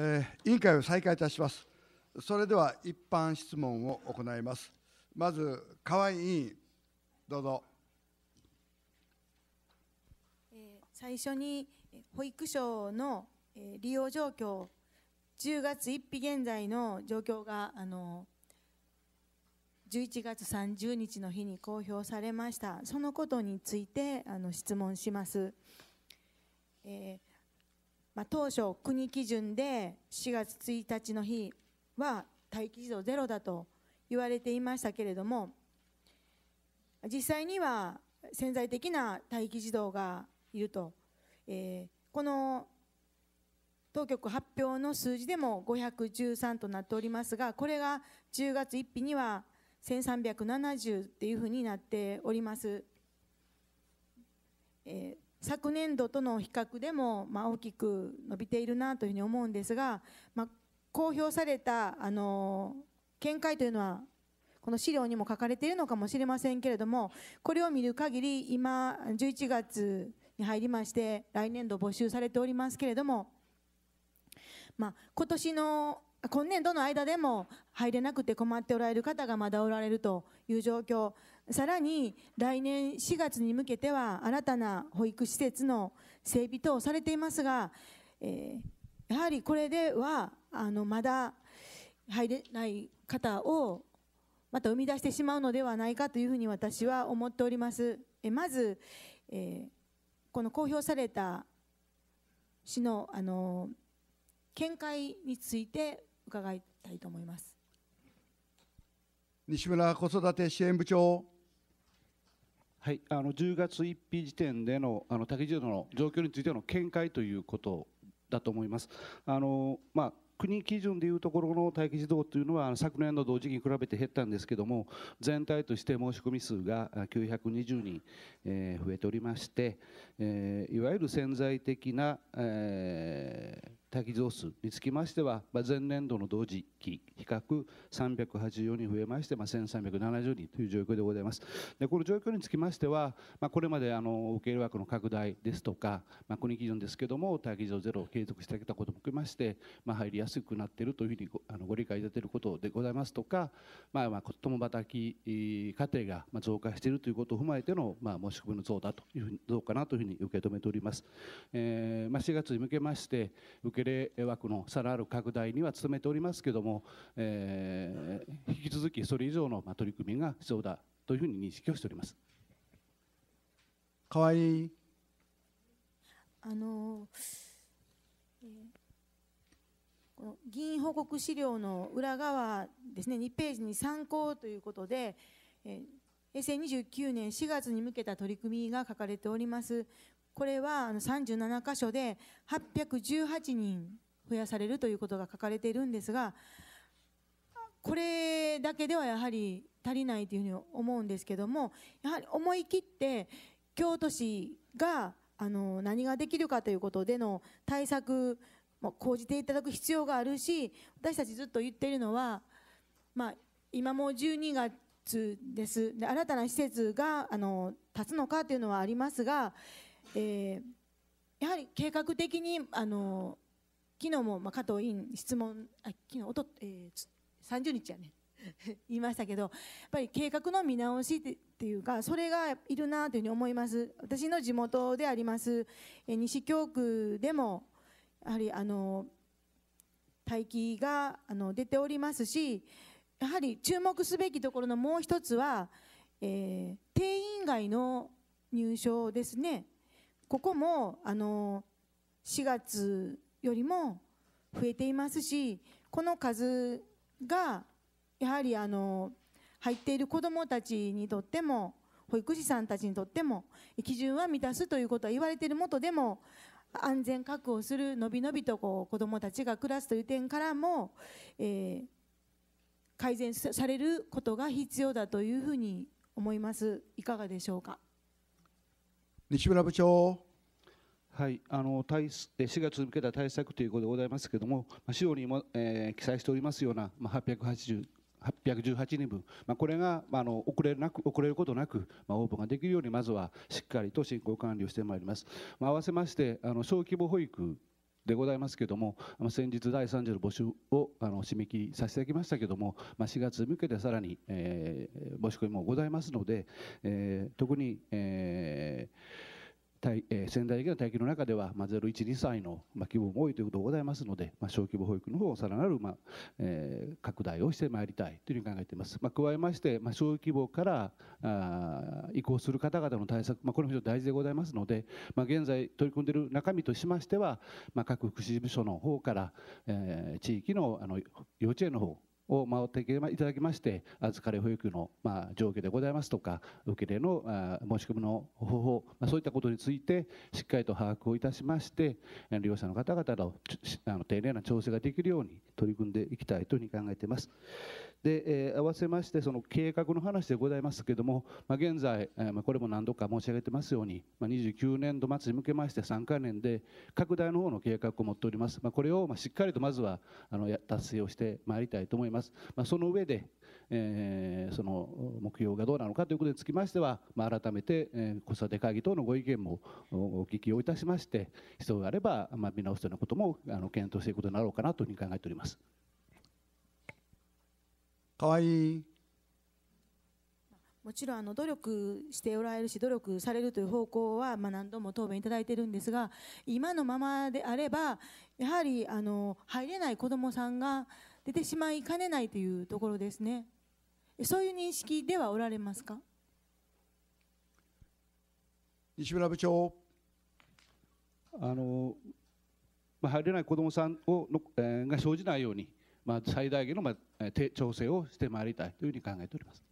え委員会を再開いたします。それでは一般質問を行います。まず河合委員、どうぞ。最初に保育所の利用状況、10月1日現在の状況があの11月30日の日に公表されました、そのことについてあの質問します。えーまあ、当初、国基準で4月1日の日は待機児童ゼロだと言われていましたけれども、実際には潜在的な待機児童がいると、えー、この当局発表の数字でも513となっておりますが、これが10月1日には1370っていうふうになっております。えー昨年度との比較でも、まあ、大きく伸びているなというふうに思うんですが、まあ、公表されたあの見解というのはこの資料にも書かれているのかもしれませんけれどもこれを見る限り今11月に入りまして来年度募集されておりますけれども、まあ、今年の今年度の間でも入れなくて困っておられる方がまだおられるという状況さらに来年4月に向けては新たな保育施設の整備等されていますが、えー、やはりこれではあのまだ入れない方をまた生み出してしまうのではないかというふうに私は思っております。えまず、えー、この公表された市のあの見解について伺いたいと思います。西村子育て支援部長はい、あの10月1日時点でのあの竹次郎の状況についての見解ということだと思います。あのまあ国基準でいうところの待機児童というのは昨年の同時期に比べて減ったんですけども全体として申し込み数が920人、え増えておりまして、えいわゆる潜在的な、え待機増数につきましては、まあ、前年度の同時期比較384人増えまして、まあ、1370人という状況でございますでこの状況につきましては、まあ、これまであの受け入れ枠の拡大ですとか、まあ、国基準ですけども待機増ゼロを継続してきたことも含めまして、まあ、入りやすくなっているというふうにごあのご理解いただいていることでございますとか、まあ、まあ共働き家庭が増加しているということを踏まえての、まあ、申し込みの増だというふうに増かなというふうに受け止めております、えーまあ、4月に向けまして受け受け入れ枠のさらなる拡大には努めておりますけれども、えー、引き続きそれ以上の取り組みが必要だというふうに認識をしております。河合あの、えー、この議員報告資料の裏側ですね2ページに参考ということで、えー、平成29年4月に向けた取り組みが書かれておりますこれはあの37箇所で818人増やされるということが書かれているんですがこれだけではやはり足りないというふうに思うんですけどもやはり思い切って京都市があの何ができるかということでの対策も講じていただく必要があるし私たちずっと言っているのは、まあ、今も12月ですで新たな施設があの立つのかというのはありますがえー、やはり計画的にあの昨日も、まあ、加藤委員質問あ昨日おと、えー、30日やね 言いましたけどやっぱり計画の見直しっていうかそれがいるなというふうに思います私の地元であります、えー、西京区でもやはりあの待機があの出ておりますしやはり注目すべきところのもう一つは、えー、定員外の入所ですね。ここもあの4月よりも増えていますしこの数がやはりあの入っている子どもたちにとっても保育士さんたちにとっても基準は満たすということは言われているもとでも安全確保するのびのびとこう子どもたちが暮らすという点からも、えー、改善されることが必要だというふうに思いますいかがでしょうか。西村部長。はい、あの対4月に向けた対策ということでございますけれども、資料にも、えー、記載しておりますような、まあ、880 818人分、まあ、これが、まあ、あの遅れなく遅れることなく、まあ、オープンができるようにまずはしっかりと進行管理をしてまいります、まあ、合わせましてあの小規模保育でございますけれども、先日、第3次の募集をあの締め切りさせていただきましたけれども、まあ、4月に向けてさらに、えー、募集込もございますので、えー、特に、えーえ仙台駅の待機の中では、まあ、0、1、2歳の、ま規模も多いということがございますので、まあ、小規模保育の方をさらなる、まあえー、拡大をしてまいりたいというふうに考えています、まあ、加えまして、まあ、小規模からあ移行する方々の対策、まあ、これも非常に大事でございますので、まあ、現在取り組んでいる中身としましては、まあ、各福祉事務所の方から、えー、地域のあの幼稚園の方を回っていただきまして預かり保育のま状況でございますとか受け入れの申し込みの方法、まそういったことについてしっかりと把握をいたしまして利用者の方々の丁寧な調整ができるように取り組んでいきたいというふうに考えています。で、えー、合わせましてその計画の話でございますけれども、まあ、現在、えーまあ、これも何度か申し上げてますように、まあ、29年度末に向けまして3か年で拡大の方の計画を持っております、まあ、これをまあしっかりとまずはあの達成をしてまいりたいと思います、まあ、その上で、えー、その目標がどうなのかということにつきましては、まあ、改めて、えー、子育て会議等のご意見もお聞きをいたしまして必要があれば、まあ、見直すようなこともあの検討していくことになろうかなというふうに考えております。かわいいもちろんあの努力しておられるし努力されるという方向はま何度も答弁いただいてるんですが今のままであればやはりあの入れない子どもさんが出てしまいかねないというところですねそういう認識ではおられますか西村部長あの、ま入れない子どもさんをの、えー、が生じないようにまあ、最大限の、まあ、調整をしてまいりたいというふうに考えております。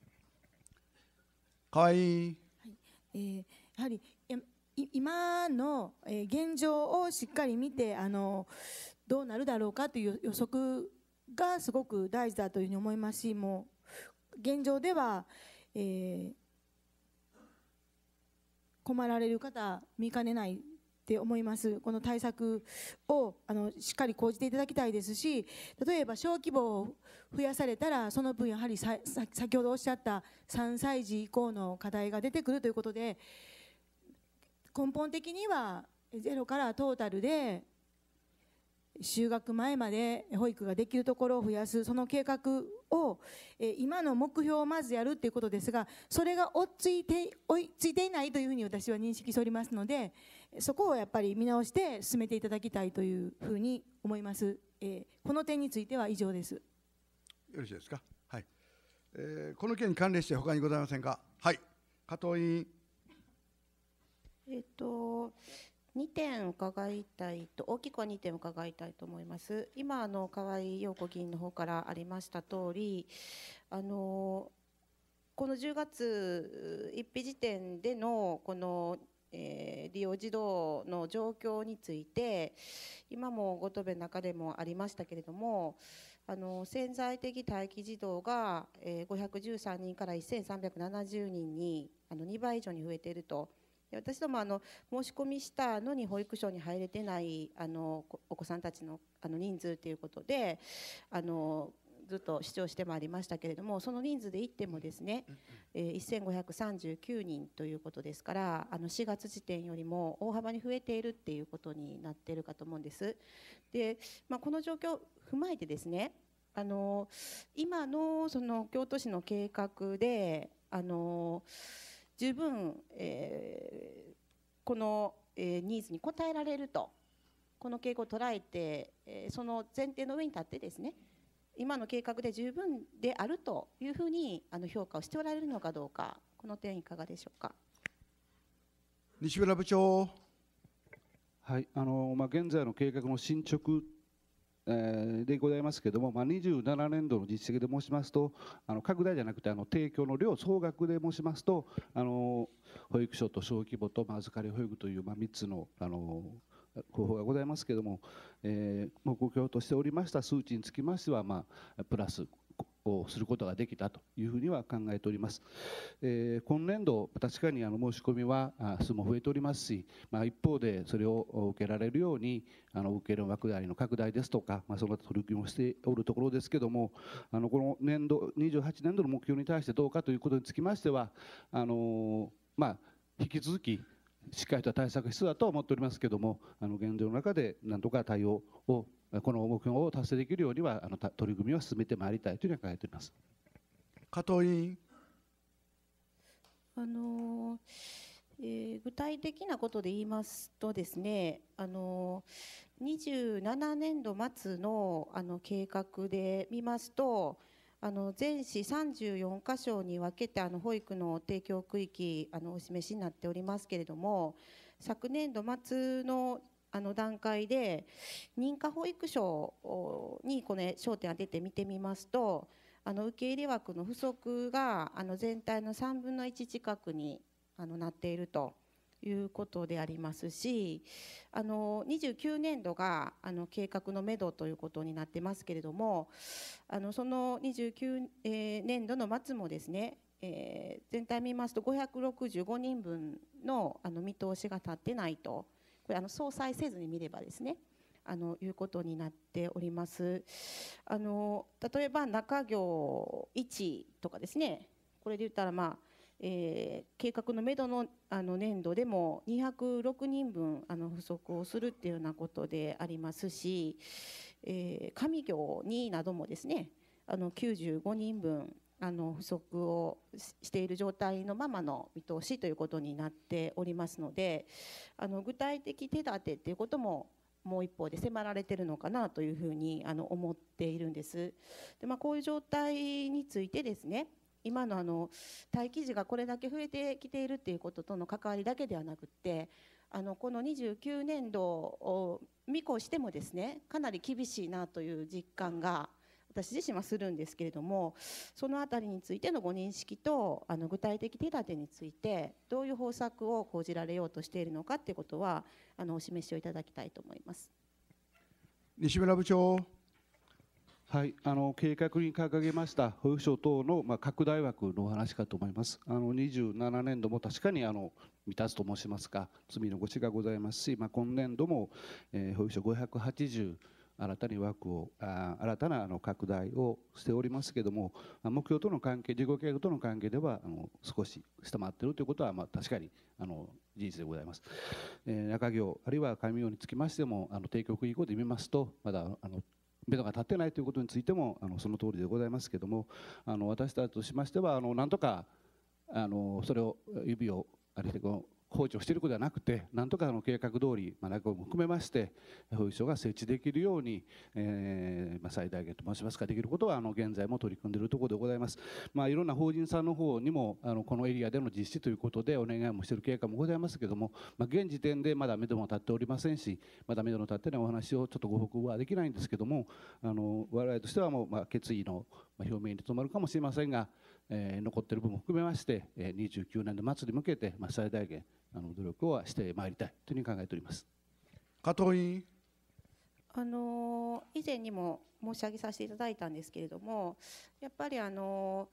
河合、はい、えー、やはり今の現状をしっかり見てあのどうなるだろうかという予測がすごく大事だというふうに思いますしもう現状では、えー、困られる方見かねないって思います、この対策をあのしっかり講じていただきたいですし、例えば小規模を増やされたら、その分、やはり先ほどおっしゃった3歳児以降の課題が出てくるということで、根本的にはゼロからトータルで就学前まで保育ができるところを増やすその計画を今の目標をまずやるということですがそれが追いついて追いついていないというふうに私は認識しておりますのでそこをやっぱり見直して進めていただきたいというふうに思います。えー、この点については以上です。よろしいですか。はい。えー、この件に関連して他にございませんか。はい。加藤委員。えっ、と。2点伺いたいと大きくは2点伺いたいと思います。今あの河合陽子議員の方からありました通り、あのこの10月一日時点でのこのえー、利用児童の状況について今もご答弁の中でもありましたけれどもあの潜在的待機児童が、えー、513人から1370人にあの2倍以上に増えていると。私どもあの申し込みしたのに保育所に入れてないあのお子さんたちのあの人数ということであのずっと主張してまいりましたけれどもその人数でいってもですね、え1539人ということですからあの4月時点よりも大幅に増えているっていうことになっているかと思うんです。でまあ、この状況を踏まえてですねあの今のその京都市の計画であの十分、えー、この、えー、ニーズに応えられるとこの傾向を捉えて、えー、その前提の上に立ってですね今の計画で十分であるというふうにあの評価をしておられるのかどうか、この点、いかがでしょうか。西村部長。はい、あのまあ、現在の計画の進捗でございますけれども、まあ、27年度の実績で申しますと、あの拡大じゃなくてあの提供の量総額で申しますと、あの保育所と小規模と預かり保育という、まあ、3つのあの方法がございますけれども、えー、目標としておりました数値につきましては、まあ、プラスをすることができたというふうには考えております。えー、今年度、確かにあの申し込みは数も増えておりますし、まあ、一方でそれを受けられるように、あの受ける枠りの拡大ですとか、まあ、その取り組みをしておるところですけども、あのこの年度、28年度の目標に対してどうかということにつきましては、あのまあ、引き続き、しっかりと対策必要だとは思っておりますけれども、あの現状の中でなんとか対応を、この目標を達成できるようには、あの取り組みを進めてまいりたいというふうに考えております加藤委員。あのえー、具体的なことで言いますとですね、あの27年度末のあの計画で見ますと、あの全市34か所に分けてあの保育の提供区域あのお示しになっておりますけれども昨年度末のあの段階で認可保育所にこの焦点を当てて見てみますとあの受け入れ枠の不足があの全体の3分の1近くにあのなっていると。いうことでありますしあの29年度があの計画のめどということになってますけれどもあのその29、えー、年度の末もですね、えー、全体見ますと565人分のあの見通しが立ってないとこれあの相殺せずに見ればですねあのいうことになっておりますあの例えば中行1とかですねこれで言ったらまあえー、計画のめどのあの年度でも206人分あの不足をするっていうようなことでありますし、えー、上行になどもですねあの95人分あの不足をしている状態のままの見通しということになっておりますのであの具体的手立てということももう一方で迫られてるのかなというふうにあの思っているんです。でまあ、こういう状態についてですね今のあの待機児がこれだけ増えてきているっていうこととの関わりだけではなくてあのこの29年度を見越してもですねかなり厳しいなという実感が私自身はするんですけれどもその辺りについてのご認識とあの具体的手立てについてどういう方策を講じられようとしているのかということはあのお示しをいただきたいと思います西村部長。はい、あの計画に掲げました保育所等の、まあ、拡大枠のお話かと思います。あの二十七年度も確かにあの満たすと申しますか、罪のごちがございますし、まあ、今年度も、えー、保育所五百八十新たに枠をあ新たなあの拡大をしておりますけれども、まあ、目標との関係、事業計画との関係ではあの少し下回っているということは、まあ、確かにあの事実でございます。えー、中行あるいは上行につきましても、あの定局以降で見ますと、まだあのベドが立ってないということについてもあのその通りでございますけどもあの私たちとしましてはあのなんとかあのそれを指をあれでこ放置をしていることではなくて、なんとかの計画通り、まあ、落語も含めまして、保育所が設置できるように、えー、まあ、最大限と申しますか、できることは、あの、現在も取り組んでいるところでございます。まあ、いろんな法人さんの方にも、あの、このエリアでの実施ということで、お願いもしている経過もございますけども、まあ、現時点でまだ目処も立っておりませんし、まだ目処の立ってないお話をちょっとご報告はできないんですけども、あの、我々としてはもう、まあ、決意の表明にとどまるかもしれませんが、え残っている部分も含めまして、え29年度末に向けて、まあ、最大限あの努力をしてまいりたいというふうに考えております加藤委員あの以前にも申し上げさせていただいたんですけれどもやっぱりあの、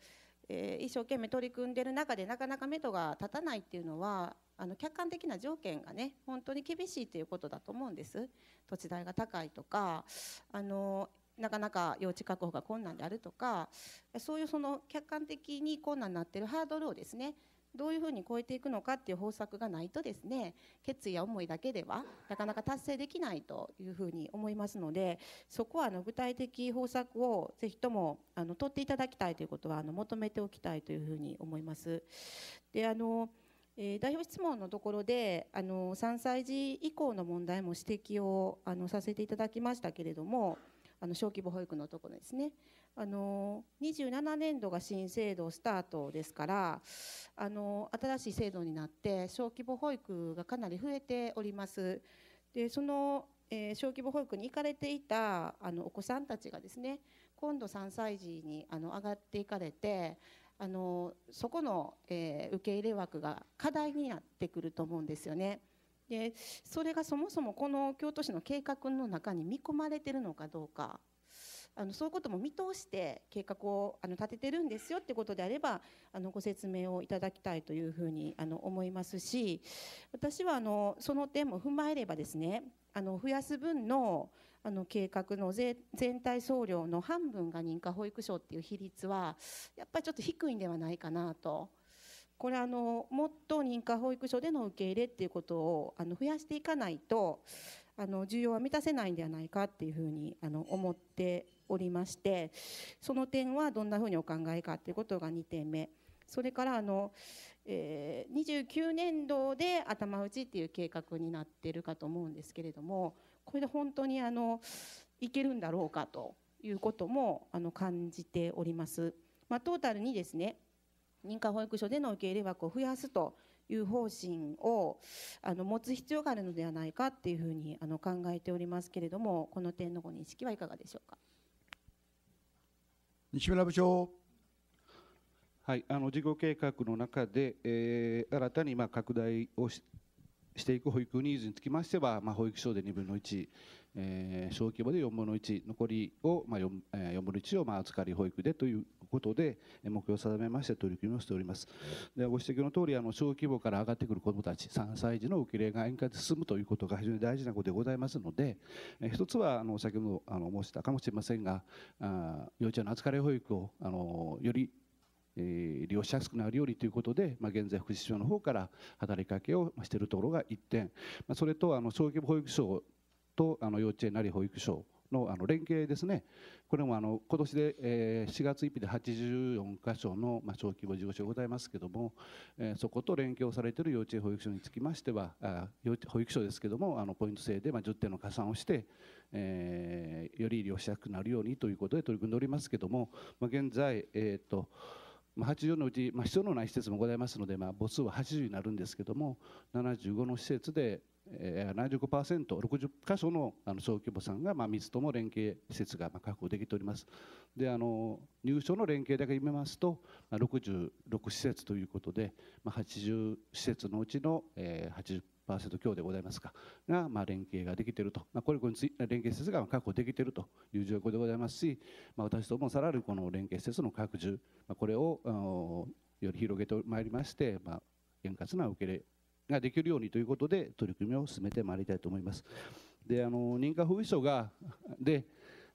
えー、一生懸命取り組んでいる中でなかなか目処が立たないっていうのはあの客観的な条件がね本当に厳しいということだと思うんです土地代が高いとかあのなかなか用地確保が困難であるとかそういうその客観的に困難になっているハードルをですねどういうふうに超えていくのかっていう方策がないとですね決意や思いだけではなかなか達成できないというふうに思いますのでそこはあの具体的方策をぜひともあの取っていただきたいということはあの求めておきたいというふうに思います。であのえー、代表質問のところであの3歳児以降の問題も指摘をあのさせていただきましたけれどもあの小規模保育のところですねあの27年度が新制度スタートですからあの新しい制度になって小規模保育がかなり増えております。でそのえ小規模保育に行かれていたあのお子さんたちがですね今度3歳児にあの上がっていかれてあのそこの、え受け入れ枠が課題になってくると思うんですよね。でそれがそもそもこの京都市の計画の中に見込まれてるのかどうかあのそういうことも見通して計画をあの立ててるんですよってことであればあのご説明をいただきたいというふうにあの思いますし私はあのその点も踏まえればですねあの増やす分のあの計画の全体総量の半分が認可保育所っていう比率はやっぱりちょっと低いんではないかなと。これあのもっと認可保育所での受け入れっていうことをあの増やしていかないとあの需要は満たせないんではないかっていうふうにあの思っておりましてその点はどんなふうにお考えかっていうことが2点目。それからあの、えー、29年度で頭打ちっていう計画になってるかと思うんですけれどもこれで本当にあのいけるんだろうかということもあの感じております。まあ、トータルにですね認可保育所での受け入れ枠を増やすという方針をあの持つ必要があるのではないかっていうふうにあの考えておりますけれども、この点のご認識はいかがでしょうか。西村部長。はい、あの事業計画の中で、えー、新たにまあ拡大をししていく保育ニーズにつきましては、まあ、保育所で2分の1、えー、小規模で4分の1残りを、まあ 4, えー、4分の1を、まあ、預かり保育でということで目標を定めまして取り組みをしておりますでご指摘の通りあの小規模から上がってくる子どもたち3歳児の受け入れが円滑に進むということが非常に大事なことでございますので一つはあの先ほどあの申したかもしれませんがあ幼稚園の預かり保育をあのよりえ利用しやすくなるようにということで、まあ、現在福祉省の方から働きかけをしているところが1点、まあ、それとあの小規模保育所とあの幼稚園なり保育所のあの連携ですね、これもあの今年で、えー、4月1日で84箇所の、まあ、小規模事業所ございますけども、えー、そこと連携をされている幼稚園保育所につきましては、あ保育所ですけども、あのポイント制で、まあ、10点の加算をして、えー、より利用しやすくなるようにということで取り組んでおりますけども、まあ、現在、えっ、ー、と、まあ、80のうち、まあ、必要のない施設もございますので、まあ、母数は80になるんですけども75の施設でえー、75%、60か所のあの小規模さんが、まあ、3つとも連携施設が、まあ、確保できております。であの入所の連携だけ見ますと、まあ、66施設ということで、まあ、80施設のうちの、えー、80%強でございますかが、まあ、連携ができていると、まあ、これについ連携施設が確保できているという状況でございますし、まあ、私どもさらにこの連携施設の拡充、まあ、これをより広げてまいりまして、まあ、円滑な受け入れができるようにということで取り組みを進めてまいりたいと思います。であの認可保育所がで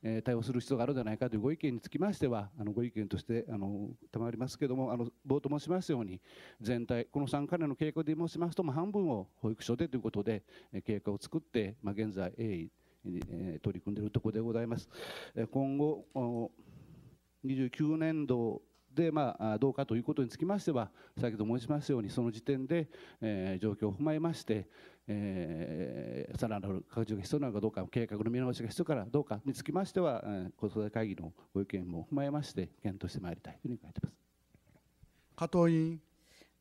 え対応する必要があるんじゃないかというご意見につきましてはあのご意見としてあの賜りますけどもあの冒頭申しますように全体この3カ年の経過で申しますとも半分を保育所でということで、え計画を作って、まあ、現在鋭意、え取り組んでいるところでございます。今後29年度で、まあ、どうかということにつきましては、先ほど申しましたように、その時点で、えー、状況を踏まえまして、えー、さらなる拡充が必要なのかどうか、計画の見直しが必要かどうかにつきましては、え子育て会議のご意見も踏まえまして、検討してまいりたいというふうに書いてます。加藤委員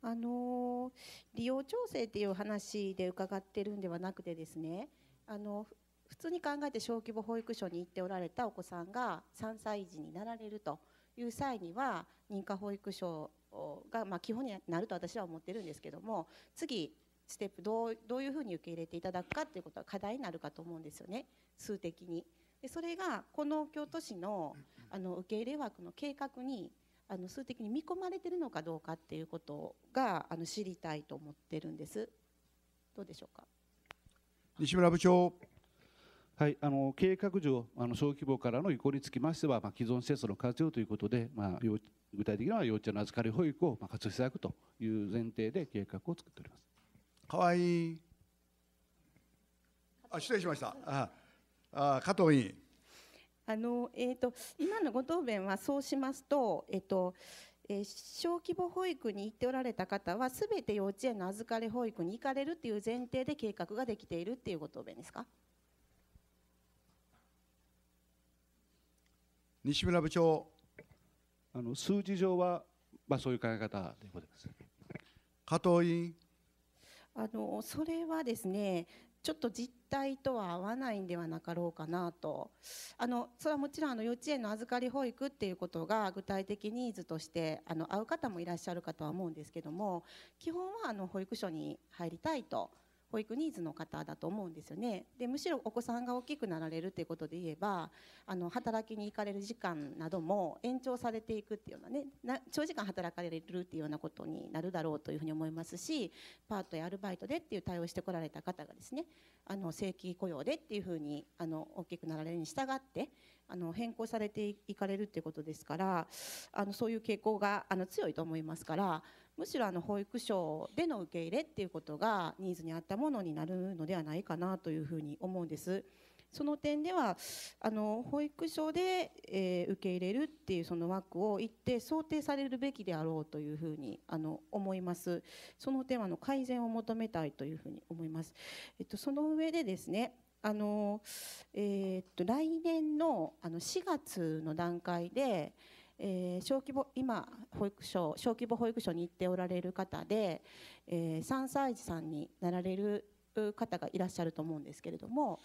あの利用調整という話で伺ってるんではなくてですねあの普通に考えて小規模保育所に行っておられたお子さんが3歳児になられるという際には認可保育所がま基本になると私は思ってるんですけども次ステップどうどういうふうに受け入れていただくかということは課題になるかと思うんですよね数的に。でそれがこの京都市のあの受け入れ枠の計画にあの数的に見込まれてるのかどうかっていうことがあの知りたいと思ってるんです。どうでしょうか西村部長はい、あの計画上あの小規模からの移行につきましては、まあ、既存施設の活用ということで、まあ、具体的には幼稚園の預かり保育を、まあ、活用していただくという前提で計画を作っております河いあ失礼しましたああ加藤委員あの、えーと、と今のご答弁はそうしますと、えーとえー、小規模保育に行っておられた方はすべて幼稚園の預かり保育に行かれるという前提で計画ができているというご答弁ですか。西村部長あの数字上は、まあ、そういう考え方でございます加藤委員あのそれはですねちょっと実態とは合わないんではなかろうかなとあのそれはもちろんあの幼稚園の預かり保育っていうことが具体的ニーズとしてあの会う方もいらっしゃるかとは思うんですけども基本はあの保育所に入りたいと保育ニーズの方だと思うんですよねでむしろお子さんが大きくなられるということで言えばあの働きに行かれる時間なども延長されていくっていうようなねな長時間働かれるっていうようなことになるだろうというふうに思いますしパートやアルバイトでっていう対応してこられた方がですねあの正規雇用でっていうふうにあの大きくなられるに従ってあの変更されていかれるっていうことですからあのそういう傾向があの強いと思いますから。むしろあの保育所での受け入れっていうことがニーズに合ったものになるのではないかなというふうに思うんです。その点ではあの保育所で、えー、受け入れるっていうその枠を一定想定されるべきであろうというふうにあの思います。その点はの改善を求めたいというふうに思います。えっとその上でですね。あのえー、っと来年のあの4月の段階で、えー、小規模今保育所小規模保育所に行っておられる方で、えー、3歳児さんになられる方がいらっしゃると思うんですけれども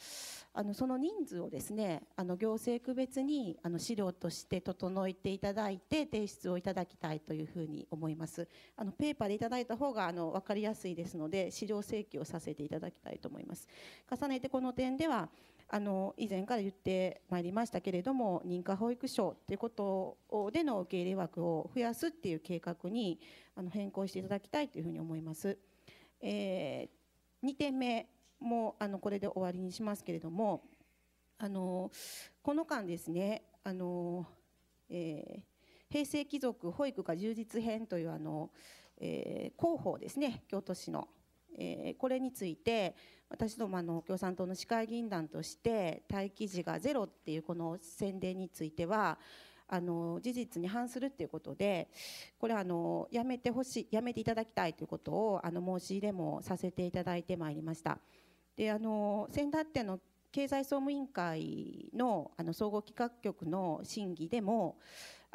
あのその人数をですねあの行政区別にあの資料として整えていただいて提出をいただきたいというふうに思いますあのペーパーでいただいた方があの分かりやすいですので資料請求をさせていただきたいと思います重ねてこの点ではあの以前から言ってまいりましたけれども認可保育所ということでの受け入れ枠を増やすっていう計画にあの変更していただきたいというふうに思います。えー、2点目もあのこれで終わりにしますけれどもあのこの間ですねあの、えー、平成貴族保育が充実編というあの、えー、広報ですね京都市のえー、これについて私どもあの共産党の市会議員団として待機児がゼロっていうこの宣伝についてはあの事実に反するっていうことでこれあのやめてほしいやめていただきたいということをあの申し入れもさせていただいてまいりました。であの先だっての経済総務委員会のあの総合企画局の審議でも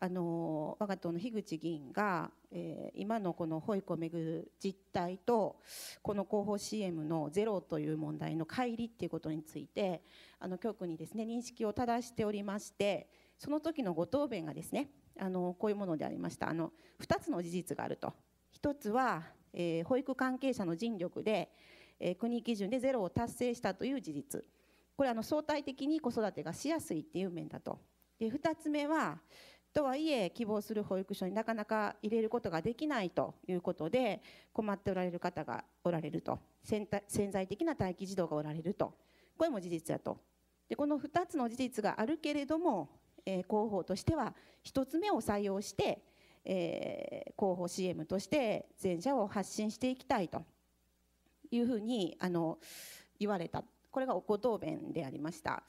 あの我が党の樋口議員が、えー、今のこの保育をめぐる実態とこの広報 CM のゼロという問題の乖離っていうことについてあの局にですね認識を正しておりましてその時のご答弁がですねあのこういうものでありましたあの2つの事実があると1つは、えー、保育関係者の尽力で、えー、国基準でゼロを達成したという事実これあの相対的に子育てがしやすいっていう面だとで2つ目はとはいえ希望する保育所になかなか入れることができないということで困っておられる方がおられると潜在的な待機児童がおられるとこれも事実だとでこの2つの事実があるけれども、えー、広報としては1つ目を採用して、えー、広報 CM として全社を発信していきたいというふうにあの言われたこれがお答弁でありました。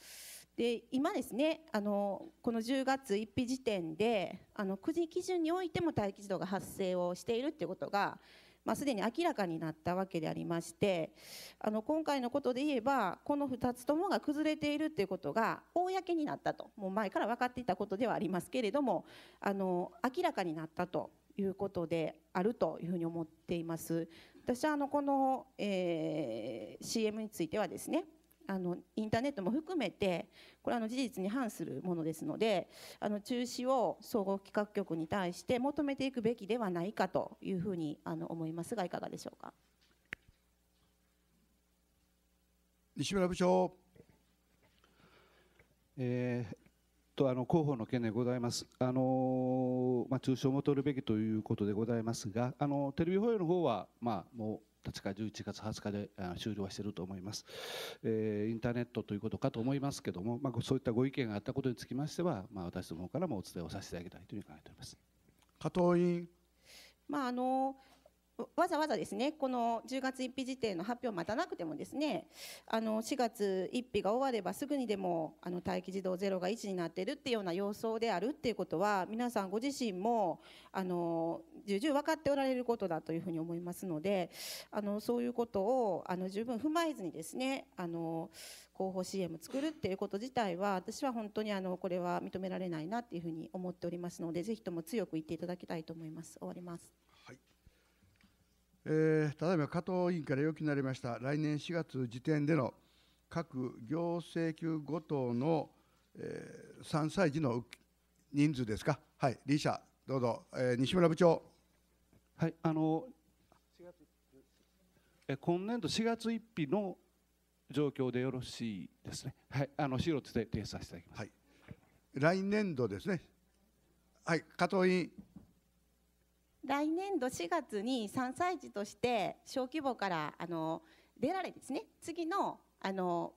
で今ですねあのこの10月1日時点であの9時基準においても待機児童が発生をしているということが、まあ、すでに明らかになったわけでありましてあの今回のことで言えばこの2つともが崩れているということが公になったともう前から分かっていたことではありますけれどもあの明らかになったということであるというふに思っています。私はあのこの、えー、CM についてはですねあのインターネットも含めてこれあの事実に反するものですのであの中止を総合企画局に対して求めていくべきではないかというふうにあの思いますがいかがでしょうか西村部長。えー、とあの広報の件でございます、あのまあ、中傷も取るべきということでございますが、あのテレビ放映の方はまあ、もう20日、11月20日で終了していると思います、えー、インターネットということかと思いますけども、まあ、そういったご意見があったことにつきましては、まあ、私どもからもお伝えをさせていただきたいというふうに考えております。加藤委員まああのわざわざですねこの10月1日時点の発表を待たなくてもですねあの4月1日が終わればすぐにでもあの待機児童ゼロが1になっているっていうような様相であるっていうことは皆さんご自身もあの重々分かっておられることだというふうに思いますのであのそういうことをあの十分踏まえずにですねあの広報 CM 作るっていうこと自体は私は本当にあのこれは認められないなっていうふうに思っておりますのでぜひとも強く言っていただきたいと思います。終わります。えー、ただいま加藤委員から要求になりました来年4月時点での各行政級ごとの、えー、3歳児の人数ですか、はい、リーシャ、どうぞ、えー、西村部長。はいあのえ今年度4月1日の状況でよろしいですね、はい、あの資料で提出させていただきます、はい、来年度ですね、はい、加藤委員。来年度4月に3歳児として小規模からあの出られですね次のあの、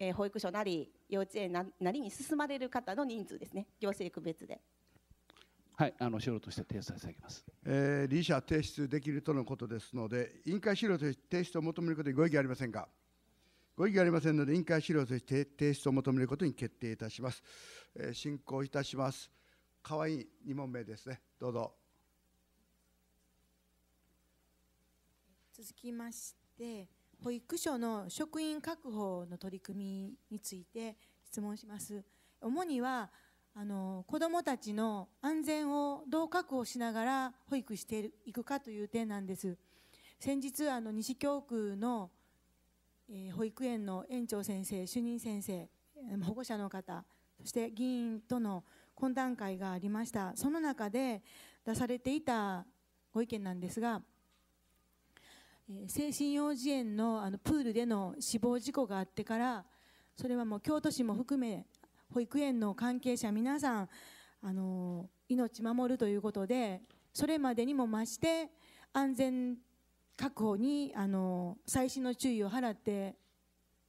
えー、保育所なり幼稚園なりに進まれる方の人数ですね行政区別で。はい、あの資料として提出させていただきます。えー、理事提出できるとのことですので、委員会資料として提出を求めることにご異議ありませんか。ご異議ありませんので、委員会資料として提出を求めることに決定いたします。えー、進行いたします。可愛い二問目ですね。どうぞ。続きまして保育所の職員確保の取り組みについて質問します主にはあの子どもたちの安全をどう確保しながら保育していくかという点なんです先日あの西京区の、えー、保育園の園長先生主任先生保護者の方そして議員との懇談会がありましたその中で出されていたご意見なんですが精神幼児園のあのプールでの死亡事故があってからそれはもう京都市も含め保育園の関係者皆さんあの命守るということでそれまでにも増して安全確保にあの細心の注意を払って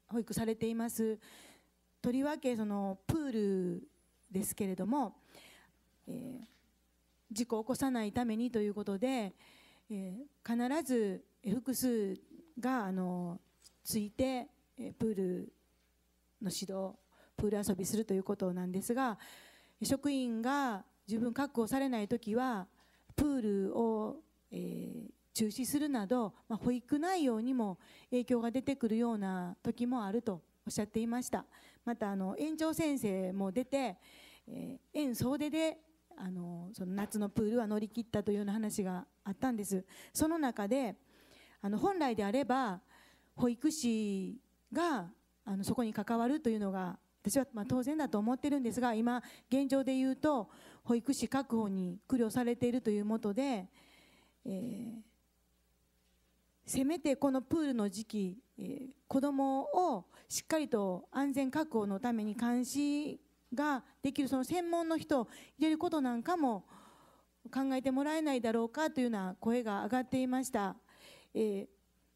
保育されています。とりわけそのプールですけれども、えー、事故を起こさないためにということで、えー、必ず複数があのついてプールの指導プール遊びするということなんですが職員が十分確保されない時はプールを、えー、中止するなど、まあ、保育内容にも影響が出てくるような時もあるとおっしゃっていましたまたあの園長先生も出て、えー、園総出であのその夏のプールは乗り切ったというような話があったんですその中であの本来であれば保育士があのそこに関わるというのが私はま当然だと思ってるんですが今現状で言うと保育士確保に苦慮されているというもとで、えー、せめてこのプールの時期、えー、子どもをしっかりと安全確保のために監視ができるその専門の人を入れることなんかも考えてもらえないだろうかというような声が上がっていました。えー、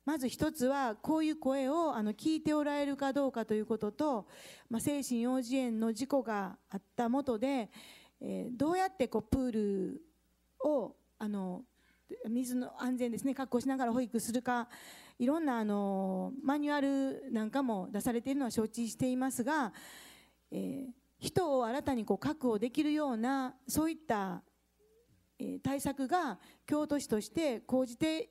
まず一つはこういう声をあの聞いておられるかどうかということと、まあ、精神幼児園の事故があったもとで、えー、どうやってこうプールをあの水の安全ですね確保しながら保育するかいろんなあのマニュアルなんかも出されているのは承知していますが、えー、人を新たにこう確保できるようなそういった対策が京都市として講じて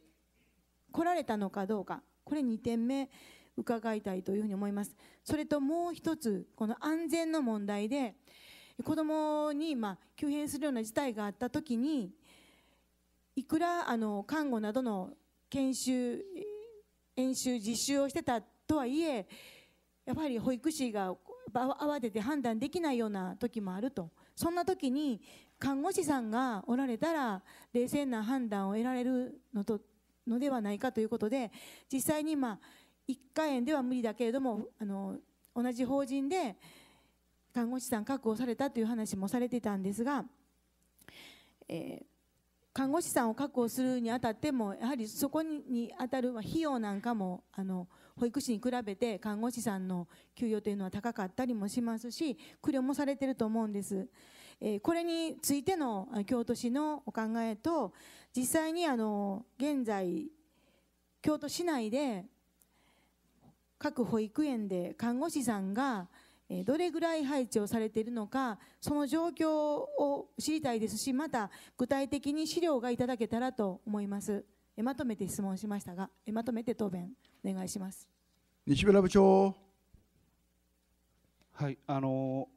来られたのかどうかこれ2点目伺いたいというふうに思いますそれともう一つこの安全の問題で子どもにま急変するような事態があった時にいくらあの看護などの研修演習実習をしてたとはいえやはり保育士が慌てて判断できないような時もあるとそんな時に看護師さんがおられたら冷静な判断を得られるのとのではないかということで実際にま1回円では無理だけれどもあの同じ法人で看護師さん確保されたという話もされてたんですが、えー、看護師さんを確保するにあたってもやはりそこにあたる費用なんかもあの保育士に比べて看護師さんの給与というのは高かったりもしますし苦慮もされてると思うんです。えこれについての京都市のお考えと実際にあの現在京都市内で各保育園で看護師さんがどれぐらい配置をされているのかその状況を知りたいですしまた具体的に資料がいただけたらと思いますまとめて質問しましたがまとめて答弁お願いします西村部長はいあのー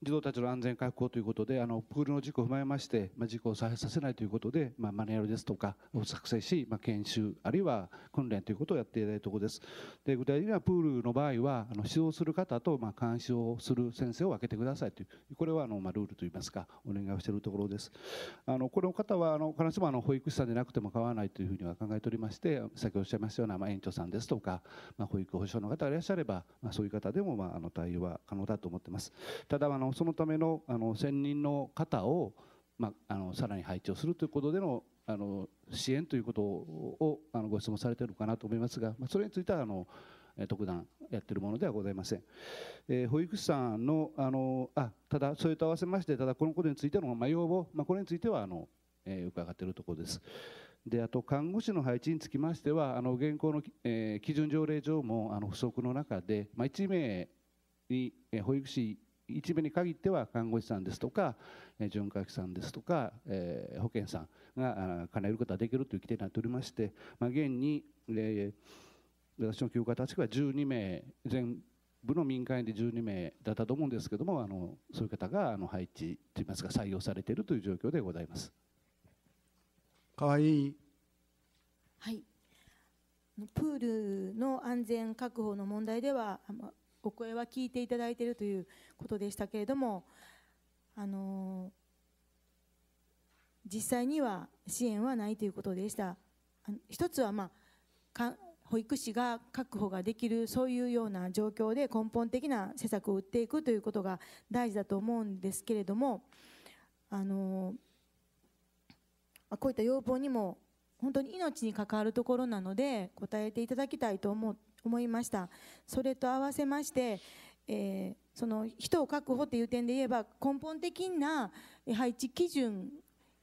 児童たちの安全確保ということであのプールの事故を踏まえまして、まあ、事故を再発させないということで、まあ、マニュアルですとかを作成し、まあ、研修あるいは訓練ということをやっていただいたところですで具体的にはプールの場合はあの指導する方と、まあ、監視をする先生を分けてくださいというこれはあの、まあ、ルールといいますかお願いをしているところですあのこの方はあの必ずしもあの保育士さんでなくても構わないというふうには考えておりまして先ほどおっしゃいましたような、まあ、園長さんですとか、まあ、保育保障の方がいらっしゃれば、まあ、そういう方でも、まあ、あの対応は可能だと思っていますただあののそのためのあの専任の方を、まあ、あのさらに配置をするということでのあの支援ということをあのご質問されているのかなと思いますが、まあ、それについてはあの特段やってるものではございません。えー、保育士さんのあのあただそれと合わせましてただこのことについての、ま要望、まあ、これについてはあの、えー、伺っているところです。であと看護師の配置につきましてはあの現行の、えー、基準条例上もあの不足の中で、まあ、1名に、えー、保育士一部に限っては看護師さんですとか循環器さんですとか、え保健さんが叶えることができるという規定になっておりまして、まあ、現に、え私の休暇たちは12名全部の民間で12名だったと思うんですけどもあのそういう方があの配置といいますか採用されているという状況でございます。河いはいプールの安全確保の問題ではお声は聞いていただいているということでしたけれども、あの実際には支援はないということでした。一つは、まあ、保育士が確保ができるそういうような状況で根本的な施策を打っていくということが大事だと思うんですけれどもあのこういった要望にも本当に命に関わるところなので答えていただきたいと思っ思いましたそれと合わせまして、えー、その人を確保という点で言えば根本的な配置基準、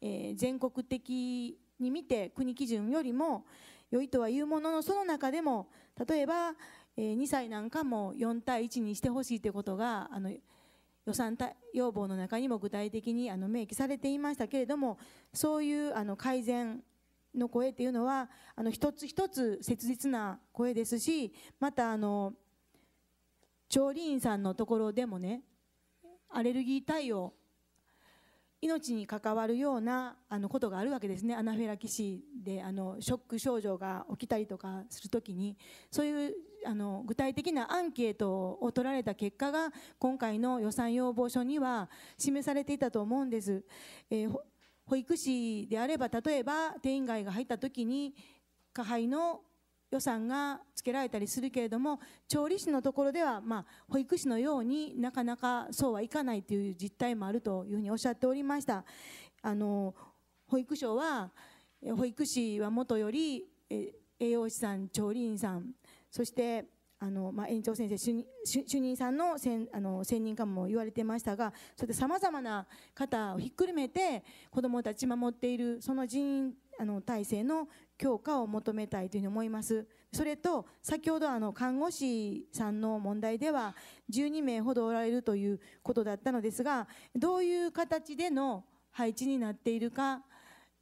えー、全国的に見て国基準よりも良いとはいうもののその中でも例えば、えー、2歳なんかも4対1にしてほしいということがあの予算要望の中にも具体的にあの明記されていましたけれどもそういうあの改善の声っていうのはあの一つ一つ切実な声ですしまたあの調理員さんのところでもねアレルギー対応命に関わるようなあのことがあるわけですねアナフィラキシーであのショック症状が起きたりとかするときにそういうあの具体的なアンケートを取られた結果が今回の予算要望書には示されていたと思うんです。えー保育士であれば例えば定員外が入った時に加配の予算がつけられたりするけれども調理師のところでは、ま保育士のようになかなかそうはいかないという実態もあるというふうにおっしゃっておりましたあの保育所は保育士はもとより栄養士さん調理員さんそしてあの、まあ、園長先生主任さんの専あの専任かも言われてましたがそれでさまざまな方をひっくるめて子どもたち守っているその人員あの体制の強化を求めたいというふうに思います。それと先ほどあの看護師さんの問題では12名ほどおられるということだったのですがどういう形での配置になっているか、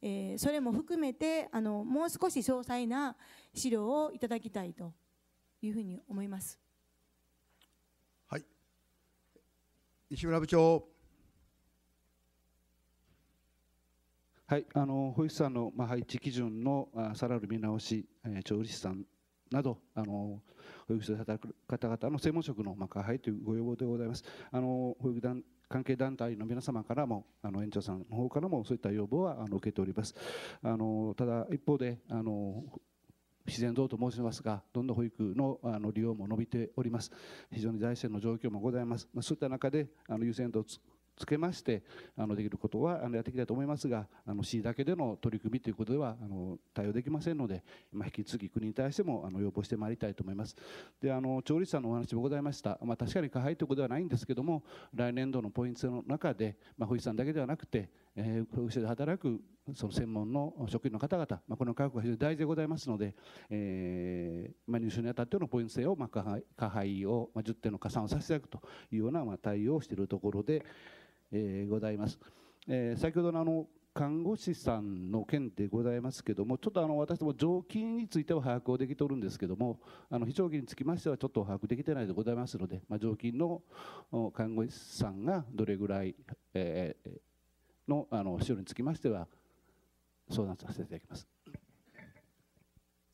えー、それも含めてあのもう少し詳細な資料をいただきたいというふうに思います。はい、石村部長。はい、あの保育士さんの、まあ、配置基準のさらなる見直し、えー、調理師さんなど、あの保育所で働く方々の専門職の加配というご要望でございます。あの保育団関係団体の皆様からも、あの園長さんの方からもそういった要望はあの受けております。あのただ一方であの自然堂と申しますがどんどん保育のあの利用も伸びております非常に財政の状況もございます、まあ、そういった中であの優先度をつけましてあのできることはあのやっていきたいと思いますがあの市だけでの取り組みということではあの対応できませんので、まあ、引き続き国に対してもあの要望してまいりたいと思いますであの調理師さんのお話もございました、まあ、確かに過配ということではないんですけども来年度のポイントの中で、まあ、保育士さんだけではなくてえー、後ろで働くその専門の職員の方々、まあ、この確保が非常に大事でございますので、えーまあ、入手にあたってのポイント制を、まあ、加配を、まあ、10点の加算をさせていただくというような、まあ、対応をしているところで、えー、ございます。えー、先ほどのあの看護師さんの件でございますけども、ちょっとあの私ども、常勤については把握をできておるんですけども、あの非常勤につきましては、ちょっと把握できてないでございますので、まあ、常勤の看護師さんがどれぐらい、えー、のあの資料につきましては相談させていただきます。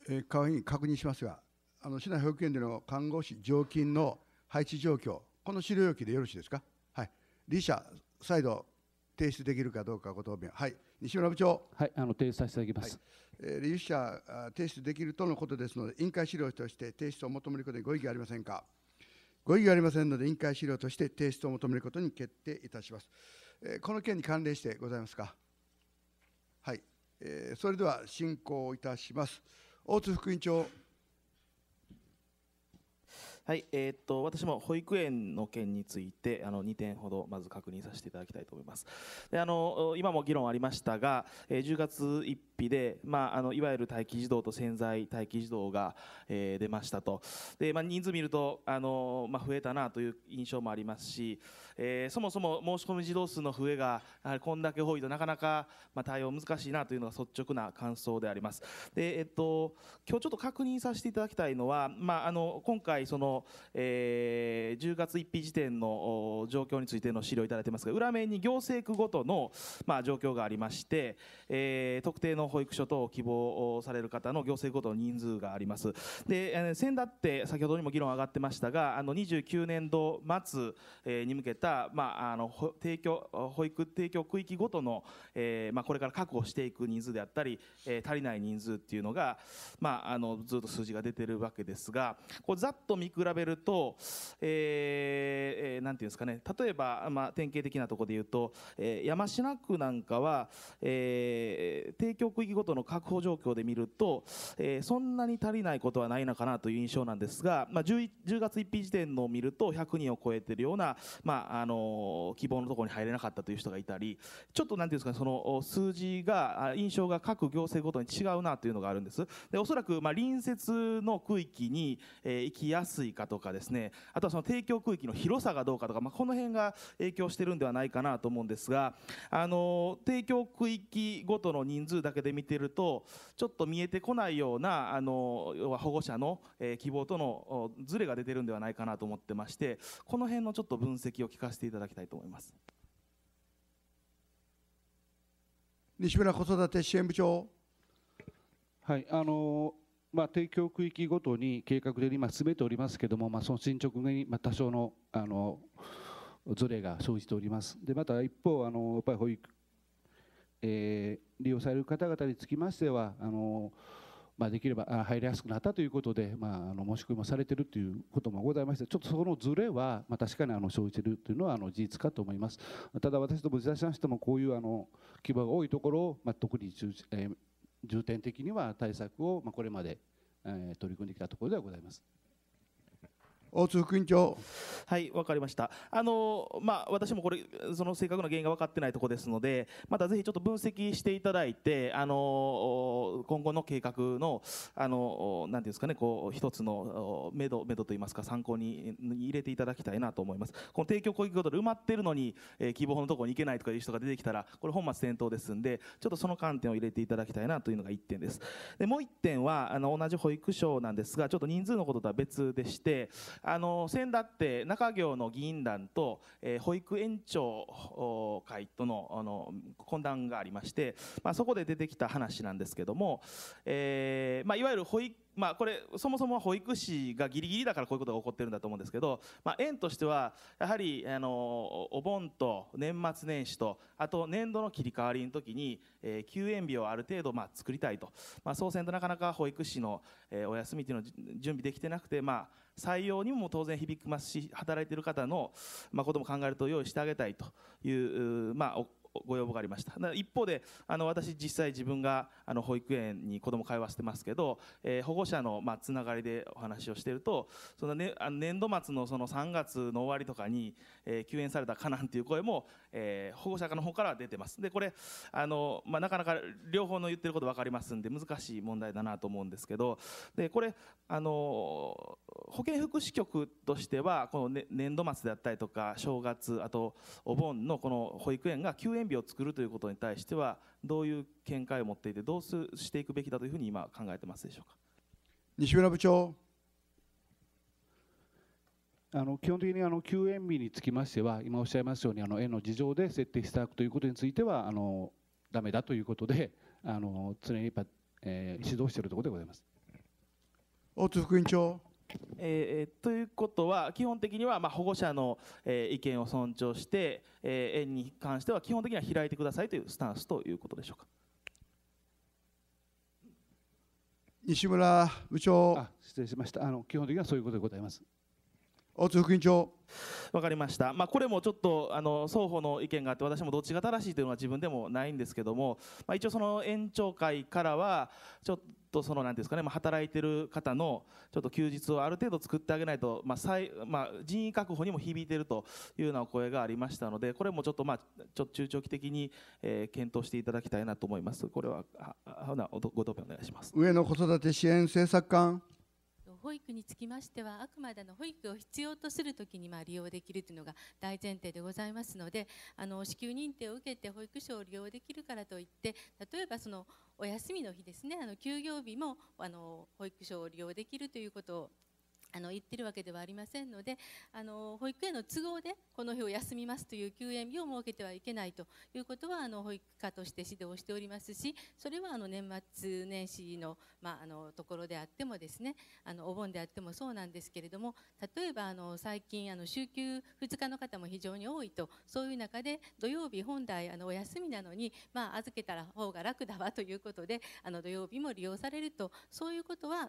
えー、川わ確認しますが、あの市内保育園での看護師常勤の配置状況、この資料要求でよろしいですか。はい、理社再度提出できるかどうかご答弁。はい、西村部長。はい、あの提出させていただきます。はい、えー、理事者提出できるとのことですので、委員会資料として提出を求めることにご異議ありませんか。ご異議ありませんので、委員会資料として提出を求めることに決定いたします。この件に関連してございますか。はい、えそれでは進行いたします。大津副院長。はい、えー、っと私も保育園の件についてあの2点ほどまず確認させていただきたいと思います。であの今も議論ありましたが、えー、10月1費で、まあ、あのいわゆる待機児童と潜在待機児童が、えー、出ましたとで、まあ、人数見るとあの、まあ、増えたなという印象もありますし、えー、そもそも申し込み児童数の増えがやはりこんだけ多いとなかなか、まあ、対応難しいなというのが率直な感想であります。でえっと、今日ちょっと確認させていただきたいのは、まあ、あの今回その、えー、10月1日時点の状況についての資料をいただいてますが裏面に行政区ごとの、まあ、状況がありまして、えー、特定の保育所等を希望される方の行政ごとの人数があります。で、先だって先ほどにも議論上がってましたが、あの29年度末に向けた、まあ、あの提供保育提供区域ごとの、えー、まあ、これから確保していく人数であったり、えー、足りない人数っていうのが、まあ、あのずっと数字が出てるわけですが、こうざっと見比べると、えー、なんていうんですかね、例えば、まあ、典型的なところで言うと、えー、山科区なんかは、えー、区域ごとの確保状況で見ると、えー、そんなに足りないことはないのかなという印象なんですが、まあ10、10, 月1日時点のを見ると100人を超えてるような、まああの希望のところに入れなかったという人がいたりちょっとなんていうんですか、ね、その数字が印象が各行政ごとに違うなというのがあるんですでおそらく、まあ、隣接の区域に、えー、行きやすいかとかですねあとはその提供区域の広さがどうかとか、まあ、この辺が影響してるんではないかなと思うんですが、あの提供区域ごとの人数だだけで見てるとちょっと見えてこないようなあの要は保護者の、え希望とのずれが出てるんではないかなと思ってましてこの辺のちょっと分析を聞かせていただきたいと思います。西村子育て支援部長。はいあのまあ、提供区域ごとに計画で今、進めておりますけれども、まあ、その進捗に多少のあのずれが生じております。でまた一方あのやっぱり保育えー、利用される方々につきましてはあの、まあ、できれば入りやすくなったということで、まあ、あの申し込みもされているということもございましてちょっとそのずれは、まあ、確かにあの生じているというのはあの事実かと思いますただ私ども自治体にしてもこういうあの規模が多いところを、まあ、特に重,、えー、重点的には対策を、まあ、これまで、えー、取り組んできたところではございます。大津副院長はいわかりましたあのまあ私もこれその正確な原因が分かってないところですのでまたぜひちょっと分析していただいてあの今後の計画のあのなんていうんですかねこう一つの目処目処といいますか参考に入れていただきたいなと思いますこの提供攻撃ことで埋まってるのに、えー、希望のところに行けないとかいう人が出てきたらこれ本末転倒ですんでちょっとその観点を入れていただきたいなというのが1点ですでもう1点はあの同じ保育所なんですがちょっと人数のこととは別でしてあの先だって中行の議員団と、えー、保育園長会とのあの懇談がありまして、まあ、そこで出てきた話なんですけども、えーまあ、いわゆる保育まあ、これそもそも保育士がギリギリだからこういうことが起こってるんだと思うんですけど、まあ、園としてはやはりあのお盆と年末年始とあと年度の切り替わりの時に、えー、休園日をある程度まあ作りたいと、まあ、そうせんとなかなか保育士の、えー、お休みっていうのを準備できてなくて、まあ、採用にも当然響きますし働いている方の、まあ、ことも考えると用意してあげたいという、まあ、ご要望がありました一方であの私実際自分があの保育園に子ども通わせてますけど、えー、保護者の、まあ、つながりでお話をしてるとその、ね、あの年度末のその3月の終わりとかに、えー、休園されたかなんていう声も、えー、保護者の方から出てます。でこれあの、まあ、なかなか両方の言ってること分かりますんで難しい問題だなと思うんですけどでこれあの保健福祉局としてはこの、ね、年度末であったりとか正月あとお盆のこの保育園が休園日を作るということに対してはどういう見解を持っていてどうしていくべきだというふうに今考えてますでしょうか西村部長あの基本的にあの休園日につきましては今おっしゃいますようにあの園の事情で設定していただくということについてはあのだということで あの常にやっぱ、えー、指導しているところでございます。大津副員長えー、ということは基本的にはまあ保護者の、えー、意見を尊重して、えー、園に関しては基本的には開いてくださいというスタンスということでしょうか西村部長失礼しましたあの基本的にはそういうことでございます。大津福音長わかりました、まあ、これもちょっとあの双方の意見があって私もどっちが正しいというのは自分でもないんですけども、まあ、一応その延長会からはちょっとその何ですかね、まあ、働いてる方のちょっと休日をある程度作ってあげないと、まあ最まあ、人員確保にも響いているというようなお声がありましたのでこれもちょっと,、まあ、ちょっと中長期的に、えー、検討していただきたいなと思いますこれはははなご答弁お願いします上野子育て支援政策官保育につきましてはあくまでの保育を必要とするときにまあ利用できるというのが大前提でございますのであの支給認定を受けて保育所を利用できるからといって例えばそのお休みの日ですねあの休業日もあの保育所を利用できるということをあの言ってるわけではありませんのであの保育園の都合でこの日を休みますという休園日を設けてはいけないということはあの保育課として指導しておりますしそれはあの年末年始の,、まあ、あのところであってもですねあのお盆であってもそうなんですけれども例えばあの最近あの週休2日の方も非常に多いとそういう中で土曜日本来あのお休みなのに、まあ、預けた方が楽だわということであの土曜日も利用されるとそういうことは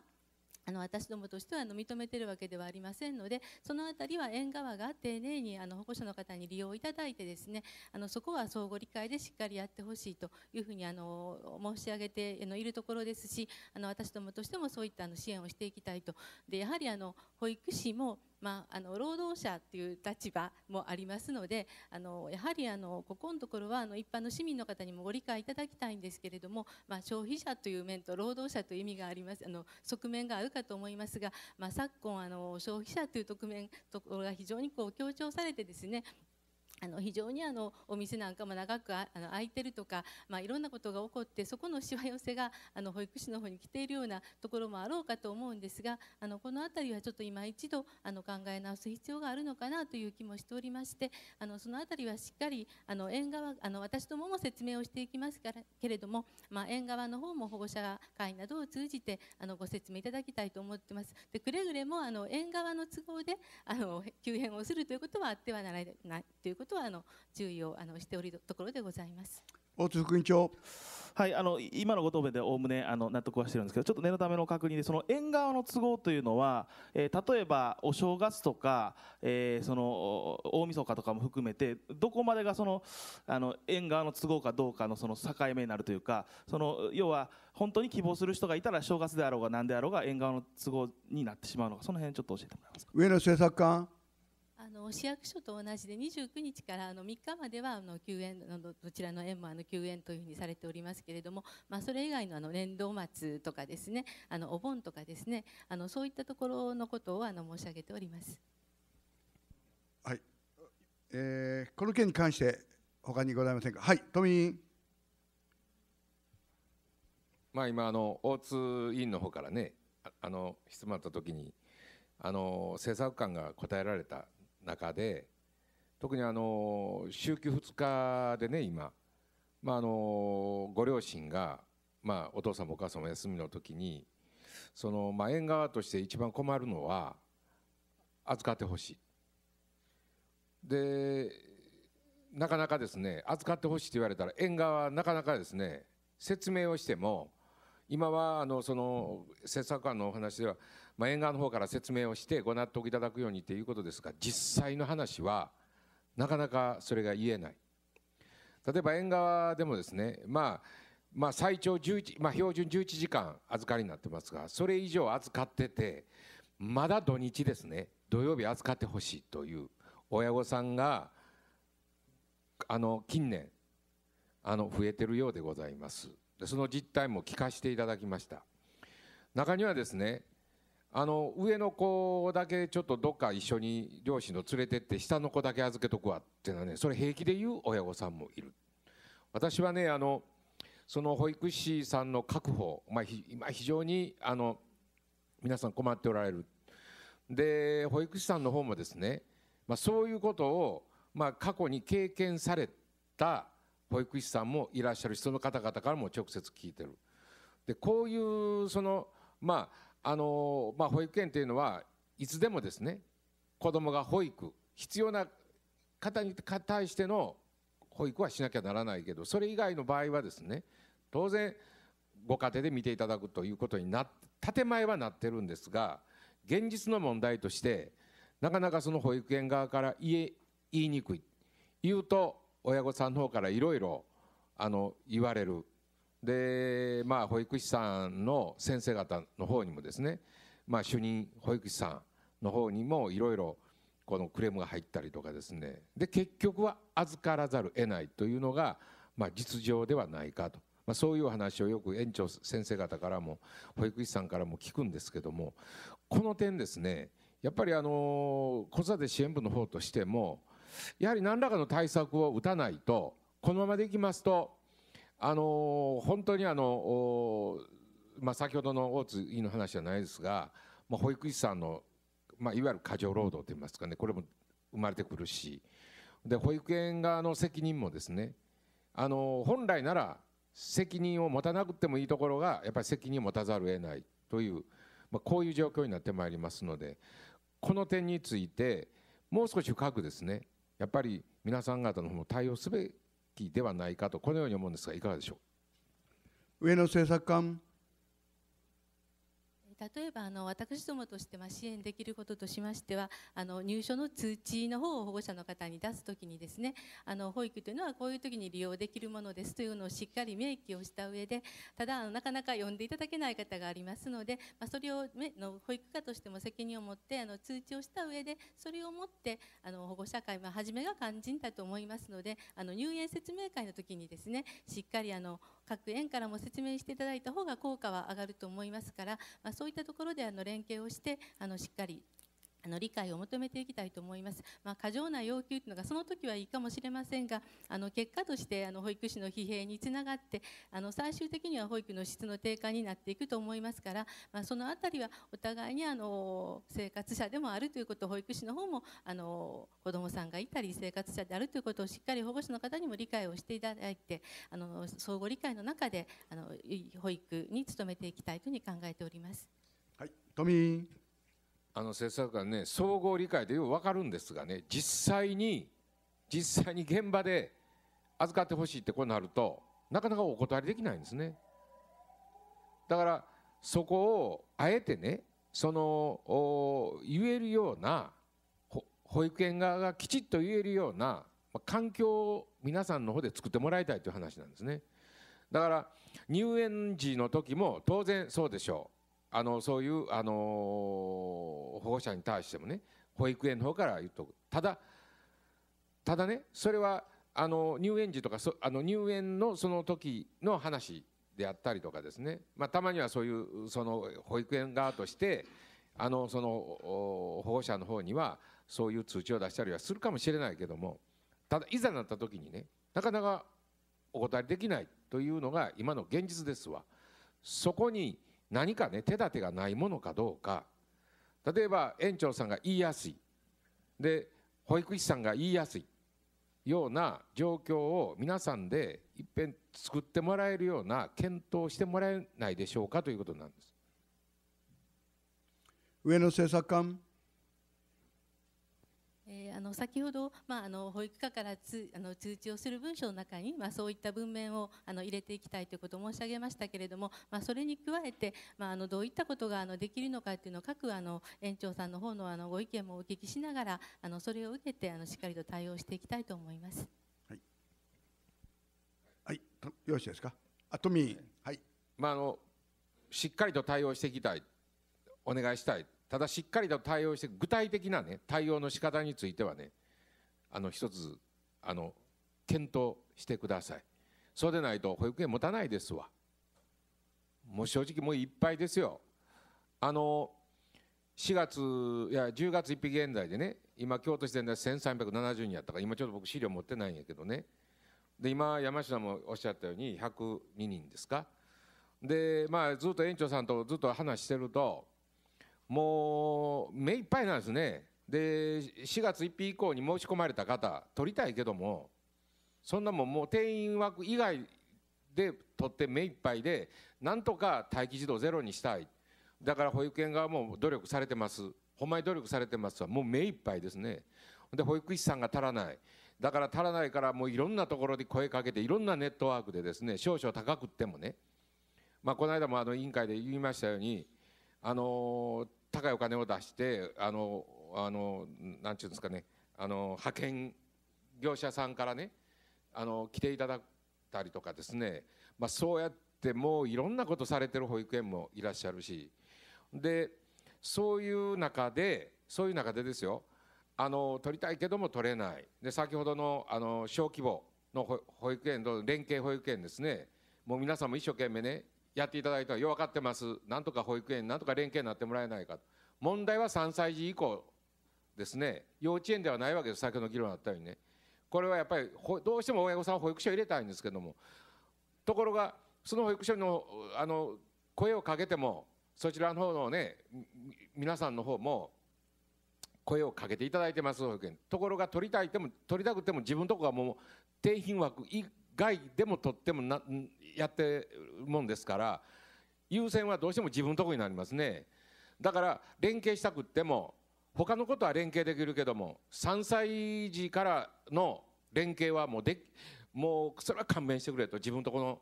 あの私どもとしてはあの認めているわけではありませんのでその辺りは縁側が丁寧にあの保護者の方に利用いただいてですねあのそこは相互理解でしっかりやってほしいというふうにあの申し上げているところですしあの私どもとしてもそういったあの支援をしていきたいとでやはりあの保育士もまあ、あの労働者という立場もありますのであのやはりあのここのところはあの一般の市民の方にもご理解いただきたいんですけれども、まあ、消費者という面と労働者という意味がありますあの側面があるかと思いますが、まあ、昨今あの消費者という側面ところが非常にこう強調されてですねあの非常にあのお店なんかも長くあの空いてるとか、まあ、いろんなことが起こってそこのしわ寄せがあの保育士の方に来ているようなところもあろうかと思うんですがあのこの辺りはちょっと今一度あの考え直す必要があるのかなという気もしておりましてあのその辺りはしっかりあの縁側あの私どもも説明をしていきますからけれども、まあ、縁側の方も保護者会などを通じてあのご説明いただきたいと思ってます。でくれぐれもあの縁側の都合であの急変をするということはあってはならないということことはあの注意をあのしておりるところでございます。大津副院長はいあの今のご答弁でおおむねあの納得はしてるんですけどちょっと念のための確認でその縁側の都合というのは、えー、例えばお正月とか、えー、その大晦日とかも含めてどこまでがそのあの縁側の都合かどうかのその境目になるというかその要は本当に希望する人がいたら正月であろうが何であろうが縁側の都合になってしまうのかその辺ちょっと教えてもらえますか上野政策官の市役所と同じで29日からあの3日まではあの休園のどちらの園もあの休園というふうにされておりますけれども、まあ、それ以外のあの年度末とかですねあのお盆とかですねあのそういったところのことをあの申し上げております。はいえー、この件に関して他にございませんか。はい、都民。まあ今あの大津委員の方からねあの質問あったときにあの政策官が答えられた中で特にあの週休2日でね今、まあ、あのご両親が、まあ、お父さんもお母さんも休みの時にその、まあ、縁側として一番困るのは預かってほしい。でなかなかですね預かってほしいと言われたら縁側はなかなかですね説明をしても今はあのその政策官のお話ではまあ、沿岸の方から説明をしてご納得いただくようにということですが実際の話はなかなかそれが言えない例えば縁側でもですね、まあ、まあ最長11、まあ、標準11時間預かりになってますがそれ以上預かっててまだ土日ですね土曜日預かってほしいという親御さんがあの近年あの増えてるようでございますその実態も聞かせていただきました中にはですねあの上の子だけちょっとどっか一緒に両親の連れてって下の子だけ預けとくわっていうのはねそれ平気で言う親御さんもいる私はねあのその保育士さんの確保、まあ、今非常にあの皆さん困っておられるで保育士さんの方もですね、まあ、そういうことを、まあ、過去に経験された保育士さんもいらっしゃる人の方々からも直接聞いてるでこういうそのまああのまあ、保育園というのはいつでもですね子どもが保育必要な方に対しての保育はしなきゃならないけどそれ以外の場合はですね当然ご家庭で見ていただくということになって建前はなってるんですが現実の問題としてなかなかその保育園側から言え言いにくい言うと親御さんの方からいろいろ言われるでまあ保育士さんの先生方の方にもですね、まあ、主任保育士さんの方にもいろいろこのクレームが入ったりとかですねで結局は預からざるを得ないというのが、まあ、実情ではないかと、まあ、そういう話をよく園長先生方からも保育士さんからも聞くんですけどもこの点ですねやっぱりあの子育て支援部の方としてもやはり何らかの対策を打たないとこのままでいきますとあの本当にあの、まあ、先ほどの大津委員の話じゃないですが、まあ、保育士さんの、まあ、いわゆる過剰労働といいますかねこれも生まれてくるしで保育園側の責任もですねあの本来なら責任を持たなくてもいいところがやっぱり責任を持たざるを得ないという、まあ、こういう状況になってまいりますのでこの点についてもう少し深くですねやっぱり皆さん方の方も対応すべ機ではないかとこのように思うんですがいかがでしょう上野政策官例えばあの私どもとしてま支援できることとしましてはあの入所の通知の方を保護者の方に出すときにですねあの保育というのはこういう時に利用できるものですというのをしっかり明記をした上でただなかなか呼んでいただけない方がありますので、まあ、それをの保育課としても責任を持ってあの通知をした上でそれをもってあの保護者会、ま初めが肝心だと思いますのであの入園説明会の時にですねしっかりあの各園からも説明していただいた方が効果は上がると思いますから、まあ、そういったところであの連携をしてあのしっかりあの理解を求めていきたいと思います。まあ、過剰な要求というのがその時はいいかもしれませんが、あの結果としてあの保育士の疲弊につながって、あの最終的には保育の質の低下になっていくと思いますから、まあ、そのあたりはお互いにあの生活者でもあるということを保育士の方もあの子どもさんがいたり生活者であるということをしっかり保護者の方にも理解をしていただいて、あの相互理解の中であの保育に努めていきたいというふうに考えております。はい、トミー。あの政策がね総合理解でよく分かるんですがね実際に実際に現場で預かってほしいってこうなるとなかなかお断りできないんですねだからそこをあえてねその言えるような保育園側がきちっと言えるような環境を皆さんの方で作ってもらいたいという話なんですねだから入園時の時も当然そうでしょうあのそういうあの保護者に対してもね保育園の方から言っとくただただねそれはあの入園時とかそあの入園のその時の話であったりとかですね、まあ、たまにはそういうその保育園側としてあのその保護者の方にはそういう通知を出したりはするかもしれないけどもただいざなった時にねなかなかお答えできないというのが今の現実ですわ。そこに何かね手立てがないものかどうか例えば園長さんが言いやすいで保育士さんが言いやすいような状況を皆さんでいっぺん作ってもらえるような検討してもらえないでしょうかということなんです。上野政策官えー、あの先ほど、まあ、あの保育課からつあの通知をする文書の中に、まあ、そういった文面をあの入れていきたいということを申し上げましたけれども、まあ、それに加えて、まあ、あのどういったことがあのできるのかというのを各あの園長さんの方のあのご意見もお聞きしながらあのそれを受けてあのしっかりと対応していきたいと思います。はい、はい、よろしいですかあトミー、はいまあ、あのしっかりと対応していきたいお願いしたいただしっかりと対応して具体的な、ね、対応の仕方についてはねあの一つあの検討してくださいそうでないと保育園持たないですわもう正直もういっぱいですよあの4月いや10月1日現在でね今京都市全体1370人やったから今ちょっと僕資料持ってないんやけどねで今山下もおっしゃったように102人ですかでまあずっと園長さんとずっと話してるともう目いっぱいなんですねで4月1日以降に申し込まれた方取りたいけどもそんなもんもう定員枠以外で取って目いっぱいでなんとか待機児童ゼロにしたいだから保育園側も努力されてますほんまに努力されてますはもう目いっぱいですねで保育士さんが足らないだから足らないからもういろんなところで声かけていろんなネットワークでですね少々高くってもねまあこの間もあの委員会で言いましたようにあのー高いお金を出してあのあのなんていうんですかねあの派遣業者さんからねあの来ていただいたりとかですね、まあ、そうやってもういろんなことされてる保育園もいらっしゃるしでそういう中でそういう中でですよあの取りたいけども取れないで先ほどのあの小規模の保育園と連携保育園ですねもう皆さんも一生懸命ねやっていただいたらよ分かってますなんとか保育園なんとか連携になってもらえないか問題は3歳児以降ですね幼稚園ではないわけです先ほど議論あったようにねこれはやっぱりどうしても親御さん保育所入れたいんですけどもところがその保育所のあの声をかけてもそちらの方のね皆さんの方も声をかけていただいてます保育園ところが取りたいても取りたくても自分のとこはもう定品枠外でもとってもなやってるもんですから優先はどうしても自分のとこになりますねだから連携したくっても他のことは連携できるけども3歳児からの連携はもうでもうそれは勘弁してくれと自分とこの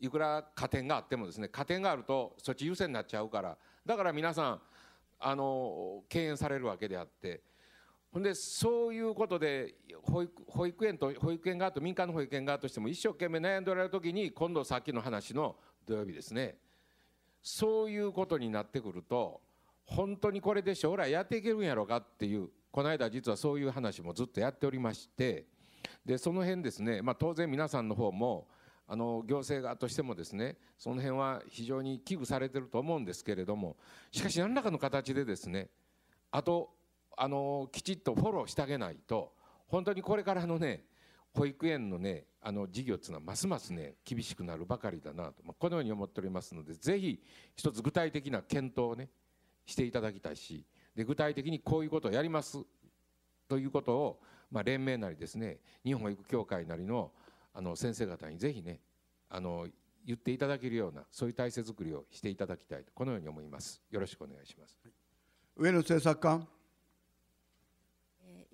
いくら加点があってもですね加点があるとそっち優先になっちゃうからだから皆さんあの敬遠されるわけであって。ほんでそういうことで保育保育園と保育園側と民間の保育園側としても一生懸命悩んでおられる時に今度さっきの話の土曜日ですねそういうことになってくると本当にこれで将来やっていけるんやろかっていうこの間実はそういう話もずっとやっておりましてでその辺ですね、まあ、当然皆さんの方もあの行政側としてもですねその辺は非常に危惧されてると思うんですけれどもしかし何らかの形でですねあとあのきちっとフォローしてあげないと本当にこれからのね保育園のねあの事業っていうのはますますね厳しくなるばかりだなと、まこのように思っておりますのでぜひ一つ具体的な検討をねしていただきたいしで具体的にこういうことをやりますということを、まあ、連盟なりですね日本保育協会なりのあの先生方にぜひねあの言っていただけるようなそういう体制づくりをしていただきたいとこのように思いますよろしくお願いします、上野政策官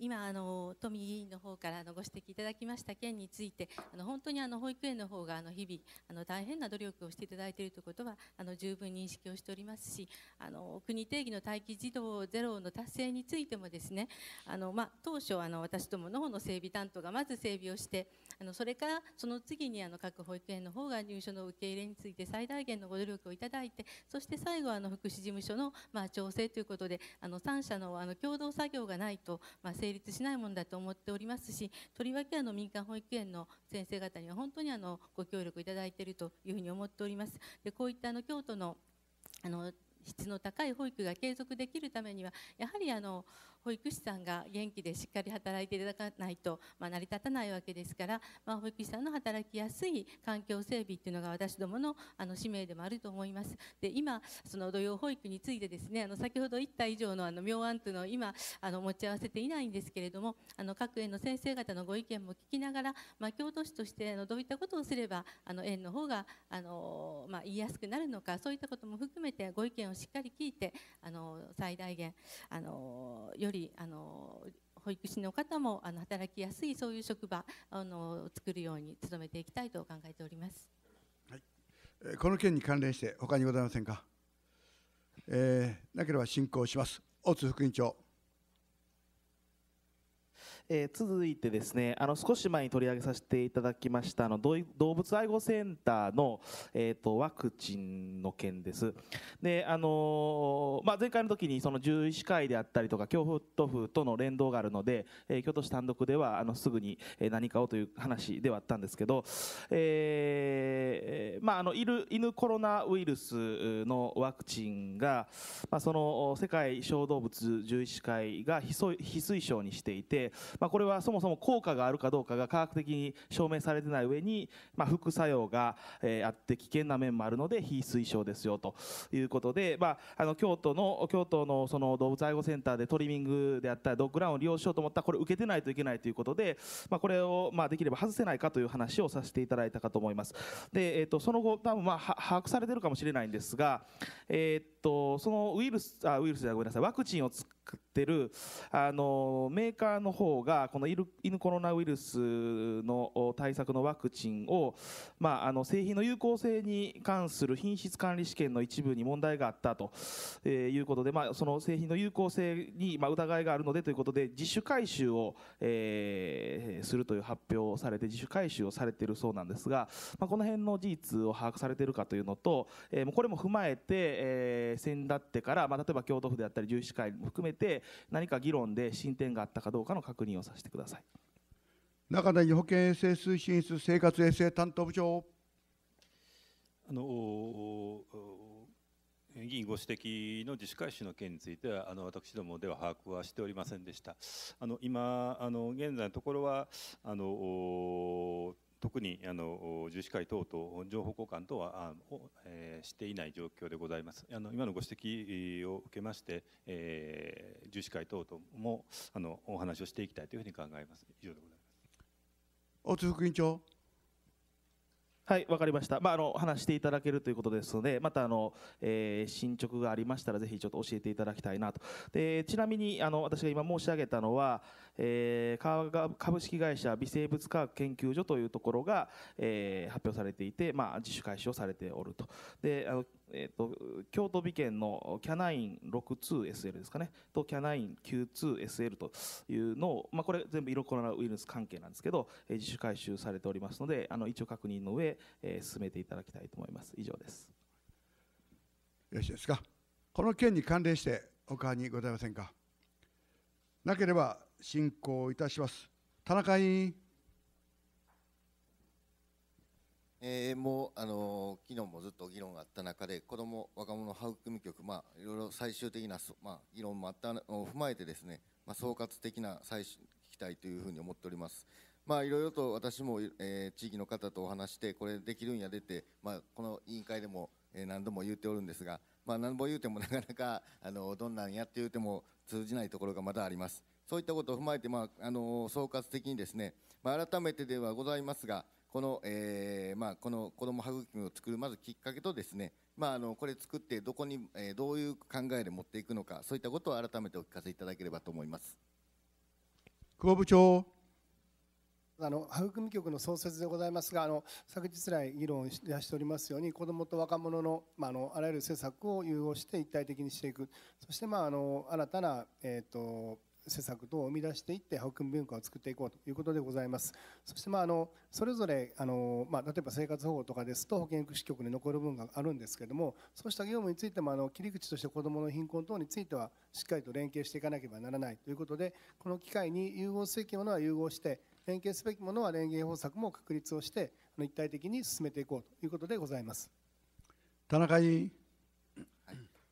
今あの富委員の方からのご指摘いただきました件についてあの本当にあの保育園の方があの日々あの大変な努力をしていただいているということはあの十分認識をしておりますしあの国定義の待機児童ゼロの達成についてもですねあの、まあ、当初あの私どもの方の整備担当がまず整備をしてあのそれからその次にあの各保育園の方が入所の受け入れについて最大限のご努力をいただいてそして最後あの福祉事務所のまあ調整ということであの3社のあの共同作業がないとまあ成立しないものだと思っておりますしとりわけあの民間保育園の先生方には本当にあのご協力いただいているというふうに思っております。でこういったあの京都のあの質の高い保育が継続できるためにはやはりあの保育士さんが元気でしっかり働いていただかないと、まあ、成り立たないわけですから、まあ、保育士さんの働きやすい環境整備っていうのが私どものあの使命でもあると思います。で今その土曜保育についてですねあの先ほど言った以上のあの妙案というのを今あの持ち合わせていないんですけれどもあの各園の先生方のご意見も聞きながら、まあ、京都市としてあのどういったことをすればあの園の方があの、まあ、言いやすくなるのかそういったことも含めてご意見をしっかり聞いてあの最大限あのよよりあの保育士の方もあの働きやすいそういう職場あのを作るように努めていきたいと考えております。はい、えこの件に関連して他にございませんか。えー、なければ進行します。大津副委員長。えー、続いてですねあの少し前に取り上げさせていただきましたあの動物愛護センターの、えーと、ワクチンの件です。であのー、まあ、前回の時にその獣医師会であったりとか京都府との連動があるので、えー、京都市単独ではあのすぐに何かをという話ではあったんですけど、えーまあ、あの犬コロナウイルスのワクチンが、まあ、その世界小動物獣医師会が非推奨にしていて、まあ、これはそもそも効果があるかどうかが科学的に証明されてない上に、まあ、副作用が、えあって危険な面もあるので非推奨ですよということで、まあ、あの京都の京都のその動物愛護センターでトリミングであったりドッグランを利用しようと思ったらこれ受けてないといけないということで、まあ、これをまあできれば外せないかという話をさせていただいたかと思います。で、えー、とその後多分まあ把握されてるかもしれないんですが、えーと、そのウイルス、あ、ウイルスじゃごめんなさい、ワクチンを作ってる、あの、メーカーの方が、この犬コロナウイルスの対策のワクチンを、まあ、あの、製品の有効性に関する品質管理試験の一部に問題があったと、えー、いうことで、まあ、その製品の有効性に、まあ、疑いがあるのでということで、自主回収を、えー、するという発表をされて、自主回収をされているそうなんですが、まあ、この辺の事実を把握されているかというのと、えー、これも踏まえて、えーえ先だってから、まあ、例えば京都府であったり獣医師会も含めて何か議論で進展があったかどうかの確認をさせてください中谷保健衛生推進室生活衛生担当部長あの議員ご指摘の自主回収の件については、あの私どもでは把握はしておりませんでした。あの今あの現在のところはあの特にあの獣医師会等と情報交換とはあえー、していない状況でございます。あの今のご指摘を受けまして、えー、医師会等ともあのお話をしていきたいというふうに考えます。以上でございます。大津副委員長。はいわかりました、まあ、あの話していただけるということですのでまたあの、えー、進捗がありましたらぜひちょっと教えていただきたいなとでちなみにあの私が今申し上げたのは、えー、株式会社微生物科学研究所というところが、えー、発表されていて、まあ、自主開始をされておるとであのえーと、京都美研のキャナイン 62SL ですかねとキャナイン 92SL というのを、まあ、これ全部色コロナウイルス関係なんですけど、えー、自主回収されておりますのであの一応確認の上、えー、進めていただきたいと思います以上ですよろしいですかこの件に関連してお他にございませんかなければ進行いたします田中委員えー、もう、あの昨日もずっと議論があった中で子ども若者育み局、まあ、いろいろ最終的な、まあ、議論もあったのを踏まえてですね、まあ、総括的な最終聞きたいというふうに思っております。まあ、いろいろと私も、えー、地域の方とお話してこれできるんや出て、まあ、この委員会でも、えー、何度も言っておるんですが、まあ、何ぼ言うてもなかなか あのどんなんやって言うても通じないところがまだありますそういったことを踏まえて、まあ、あの総括的にですね、まあ、改めてではございますがこの,、えーまあ、この子ども育みを作るまずきっかけとですね、まあ、あのこれ作ってどこに、えー、どういう考えで持っていくのかそういったことを改めてお聞かせいただければと思います久保部長あの育み局の創設でございますがあの昨日来議論ししておりますように子どもと若者の,、まあ、あのあらゆる政策を融合して一体的にしていくそして、まあ、あの新たな、えーと施策等を生み出していって保訓文化を作っていこうということでございますそしてまああのそれぞれあの、まあ、例えば生活保護とかですと保健福祉局に残る分があるんですけどもそうした業務についてもあの切り口として子どもの貧困等についてはしっかりと連携していかなければならないということでこの機会に融合すべきものは融合して連携すべきものは連携方策も確立をしてあの一体的に進めていこうということでございます。田中委員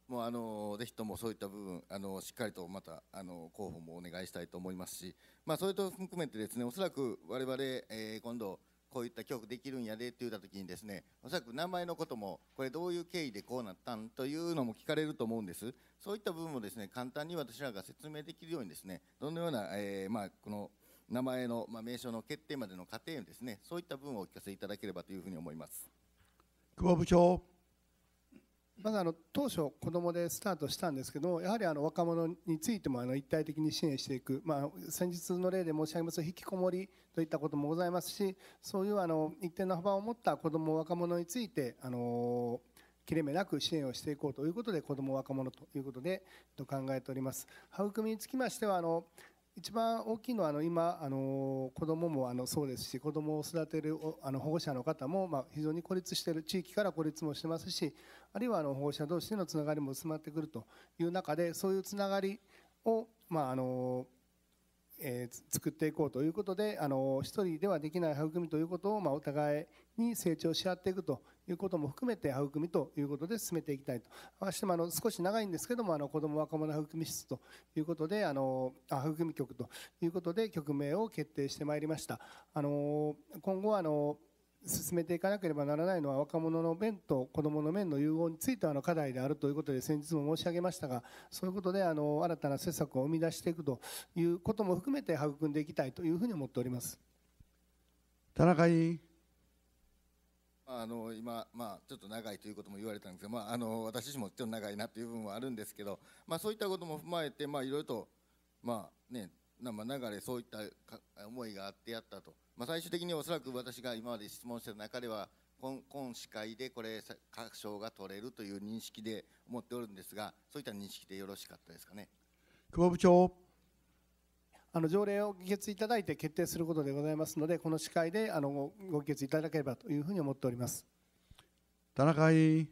もうあのぜひともそういった部分あのしっかりとまたあの候補もお願いしたいと思いますし、まあ、それと含めてですねおそらく我々、えー、今度こういった曲できるんやでって言った時にですねおそらく名前のこともこれどういう経緯でこうなったんというのも聞かれると思うんですそういった部分をですね簡単に私らが説明できるようにですねどのような、えー、まあ、この名前の、まあ、名称の決定までの過程ですねそういった部分をお聞かせいただければというふうに思います久保部長まずあの当初、子どもでスタートしたんですけどやはりあの若者についてもあの一体的に支援していく、まあ、先日の例で申し上げますと引きこもりといったこともございますしそういうあの一定の幅を持った子ども、若者についてあの切れ目なく支援をしていこうということで子ども、若者ということで考えております。育みにつきましてはあの一番大きいのはあの今あの子どももあのそうですし子どもを育てるあの保護者の方もまあ非常に孤立している地域から孤立もしてますしあるいはあの保護者同士でのつながりも薄まってくるという中でそういうつながりをまああのえー、作っていこうということであの一人ではできない育みということを、まあ、お互いに成長し合っていくということも含めて育みということで進めていきたいと私もあの少し長いんですけどもあの子ども若者育み室ということであの育み局ということで局名を決定してまいりました。あの今後あの進めていかなければならないのは若者の面と子どもの面の融合についての課題であるということで先日も申し上げましたがそういうことであの新たな施策を生み出していくということも含めて育んでいきたいというふうに思っております田中委員。あの今、まあ、ちょっと長いということも言われたんですが、まあ、あの私自身もちょっと長いなという部分はあるんですけど、まあ、そういったことも踏まえて、まあ、いろいろと、まあね、流れそういった思いがあってやったと。まあ、最終的におそらく私が今まで質問してた中では今今司会でこれ確証が取れるという認識で思っておるんですがそういった認識でよろしかったですかね久保部長あの条例を議決いただいて決定することでございますのでこの司会であのご議決いただければというふうに思っております田中井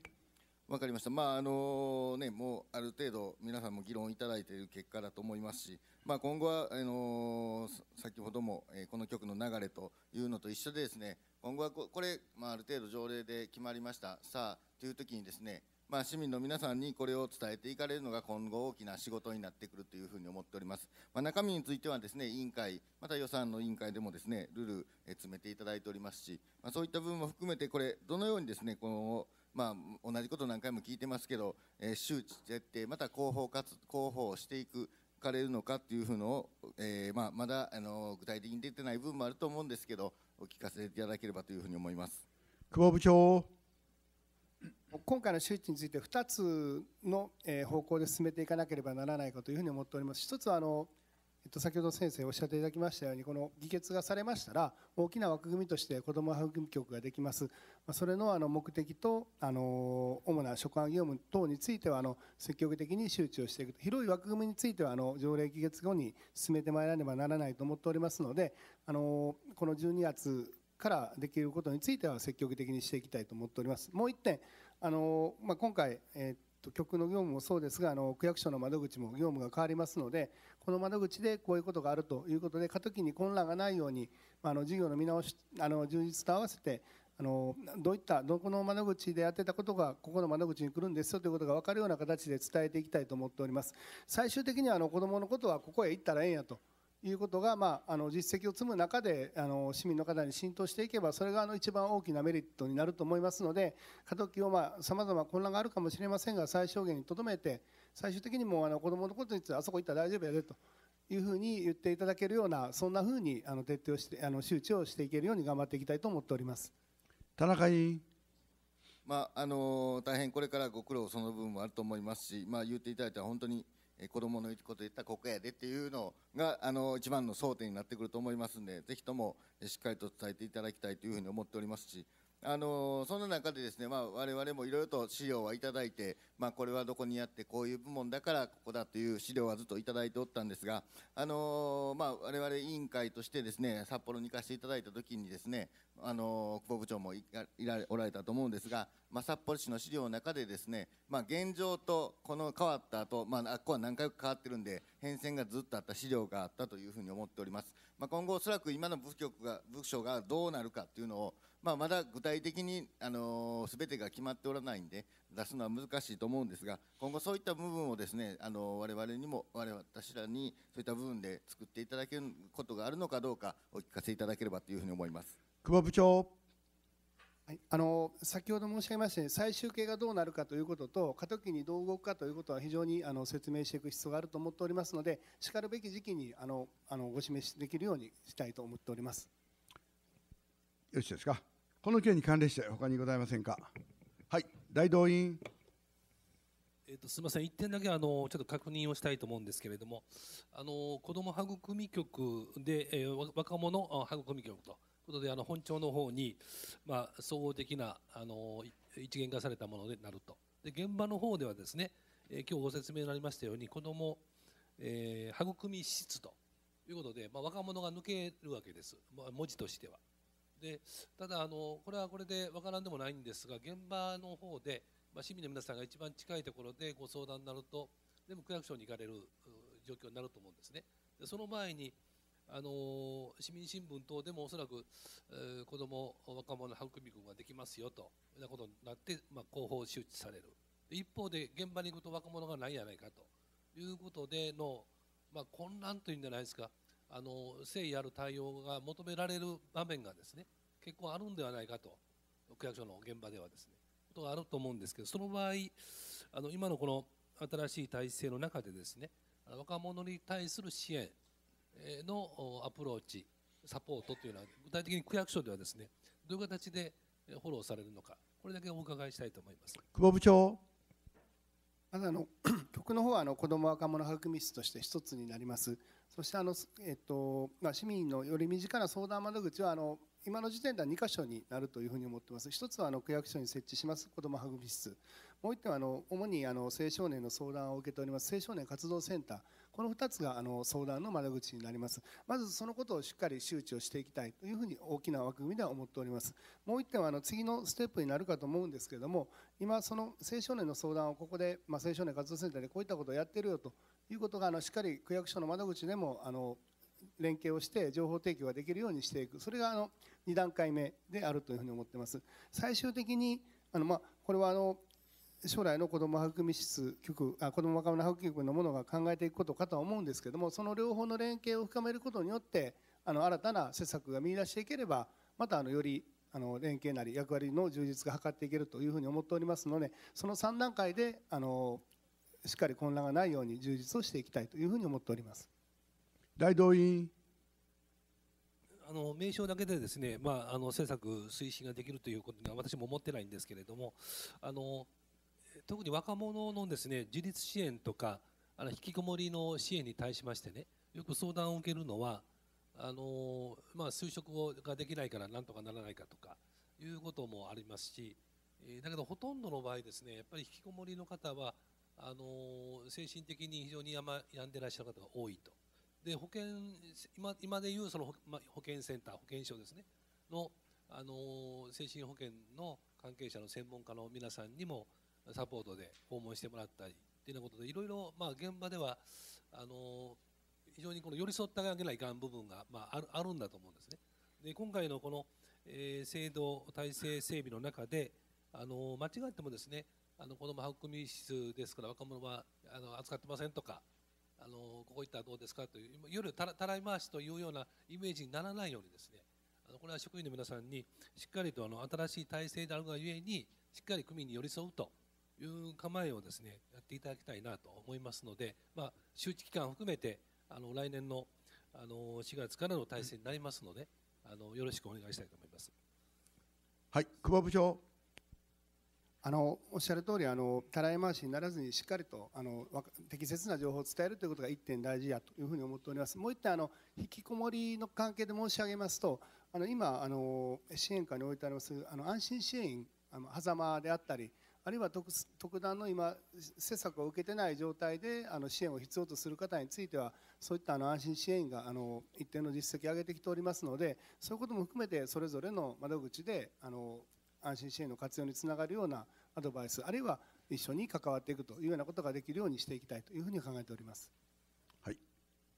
分かりました、まああのね、もうある程度皆さんも議論いただいている結果だと思いますし、まあ、今後はあの先ほども、えこの局の流れというのと一緒でですね今後はこれ、まあ、ある程度条例で決まりましたさあという時にですねまあ、市民の皆さんにこれを伝えていかれるのが今後大きな仕事になってくるというふうに思っております、まあ、中身についてはですね委員会また予算の委員会でもですねルール詰めていただいておりますし、まあ、そういった部分も含めてこれどのようにですねこのまあ、同じこと何回も聞いてますけど、えー、周知徹底、また広報活広報していくかれるのかというのを、えー、まあ、まだあの具体的に出てない部分もあると思うんですけどお聞かせいただければというふうに思います久保部長今回の周知について2つの方向で進めていかなければならないかというふうに思っております。1つはあのえっと、先ほど先生おっしゃっていただきましたようにこの議決がされましたら大きな枠組みとして子ども保育局ができますそれのあの目的とあの主な所管業務等についてはあの積極的に周知をしていく広い枠組みについてはあの条例期月後に進めてまいらねばならないと思っておりますのであのこの12月からできることについては積極的にしていきたいと思っております。もう1点あの、まあ、今回、えー局の業務もそうですがあの区役所の窓口も業務が変わりますのでこの窓口でこういうことがあるということで過渡期に混乱がないようにあの事業の見直しあの充実と合わせてあのどういったどこの窓口でやってたことがここの窓口に来るんですよということが分かるような形で伝えていきたいと思っております最終的にはあの子どものことはここへ行ったらええんやということが、まあ、あの実績を積む中であの市民の方に浸透していけばそれがあの一番大きなメリットになると思いますので過渡期をさまざ、ま混乱があるかもしれませんが最小限にとどめて最終的にもあの子どものことについてあそこ行ったら大丈夫やでというふうに言っていただけるようなそんなふうにあの徹底をしてあの周知をしていけるように頑張っていきたいと思っております。田中委員。まああの大変これからご苦労その部分もあると思いますし、まあ、言っていただいた本当に子どもの言うこと言ったらここやでっていうのがあの一番の争点になってくると思いますのでぜひともしっかりと伝えていただきたいというふうに思っておりますしあのそな中でですね、まあ、我々もいろいろと資料はいただいて、まあ、これはどこにあってこういう部門だからここだという資料はずっといただいておったんですが、あのまあ、我々委員会としてですね札幌に行かせていただいた時にですね、あの久保部長もいらおられたと思うんですが、まあ、札幌市の資料の中でですね、まあ、現状とこの変わった後、まあ、ここは何回か変わってるんで変遷がずっとあった資料があったというふうに思っております、まあ、今後おそらく今の部局が部署がどうなるかっていうのをまあ、まだ具体的に、あの全てが決まっておらないんで出すのは難しいと思うんですが今後そういった部分をですね、あのー、我々にも我々私らにそういった部分で作っていただけることがあるのかどうかお聞かせいただければというふうに思います久保部長、はい、あのー、先ほど申し上げましたように最終形がどうなるかということと過渡期にどう動くかということは非常にあの説明していく必要があると思っておりますのでしかるべき時期にあのあのご示しできるようにしたいと思っております。よろしいですか。この件に関連して他にございませんか。はい、大動員。えーと、すみません、1点だけあのちょっと確認をしたいと思うんですけれども、あの子ども育み局で、えー、若者育み局ということで、あの本庁の方に、まあ、総合的なあの一元化されたものでなると、で現場の方ではですね、えー、今日ご説明になりましたように、子ども、えー、育み室ということで、まあ、若者が抜けるわけです、文字としては。でただあの、これはこれでわからんでもないんですが、現場の方で、まあ、市民の皆さんが一番近いところでご相談になると、全部区役所に行かれる状況になると思うんですね。でその前にあの市民新聞等でもおそらく、えー、子ども若者育み群ができますよというなことになって、まあ、広報周知される一方で現場に行くと若者がないんじゃないかということでの、まあ、混乱というんじゃないですかあの誠意ある対応が求められる場面がですね結構あるんではないかと区役所の現場ではですねことがあると思うんですけどその場合あの今のこの新しい体制の中でですね若者に対する支援のアプローチサポートというのは具体的に区役所ではですねどういう形でフォローされるのかこれだけお伺いしたいと思います久保部長まずあの 曲の方はあの子ども若者育み室として一つになりますそしてあの、えっとまあ、市民のより身近な相談窓口はあの今の時点では2箇所になるというふうに思ってます一つはあの区役所に設置します子ども育み室もう一点はあの主にあの青少年の相談を受けております青少年活動センターこの2つがあの相談の窓口になりますまずそのことをしっかり周知をしていきたいというふうに大きな枠組みでは思っておりますもう1点はあの次のステップになるかと思うんですけれども今その青少年の相談をここで、まあ、青少年活動センターでこういったことをやってるよということがあのしっかり区役所の窓口でもあの連携をして情報提供ができるようにしていくそれがあの2段階目であるというふうに思っています最終的にあの、まあ、これはあの将来の子ども育み室局あ子ども若者博育局のものが考えていくことかとは思うんですけどもその両方の連携を深めることによってあの新たな施策が見出していければまたあのよりあの連携なり役割の充実が図っていけるというふうに思っておりますのでその3段階であのしっかり混乱がないように充実をしていきたいというふうに思っております大動員あの名称だけでですね、まあ、あの政策推進ができるということには私も思ってないんですけれどもあの特に若者のですね自立支援とかあの引きこもりの支援に対しましてねよく相談を受けるのはあの、まあ、就職ができないからなんとかならないかとかいうこともありますしだけどほとんどの場合ですねやっぱり引きこもりの方はあの精神的に非常に病んでらっしゃる方が多いとで保険今今でいうその保,、ま保健センター保健所ですねのあの精神保健の関係者の専門家の皆さんにもサポートで訪問してもらったりっていうようなことでいろいろまあ現場ではあの非常にこの寄り添ってあげないかん部分がまああるんだと思うんですね。で今回のこの、え制度体制整備の中であの間違ってもですねあの子ども育み室ですから若者はあの扱ってませんとかあのここ行ったらどうですかといういわゆるたらい回しというようなイメージにならないようにですねあのこれは職員の皆さんにしっかりとあの新しい体制であるがゆえにしっかり区民に寄り添うという構えをですねやっていただきたいなと思いますので、まあ、周知期間を含めてあの来年のあの4月からの体制になりますので、あのよろしくお願いしたいと思います。はい、久保部長。あのおっしゃる通りありたらい回しにならずにしっかりとあの適切な情報を伝えるということが1点大事やというふうに思っておりますもう1点あの引きこもりの関係で申し上げますとあの今あの支援下に置いてありますあの安心支援あの狭間であったりあるいは特段の今、施策を受けてない状態であの支援を必要とする方については、そういったあの安心支援員があの一定の実績を上げてきておりますので、そういうことも含めて、それぞれの窓口であの安心支援の活用につながるようなアドバイス、あるいは一緒に関わっていくというようなことができるようにしていきたいというふうに考えております。はい、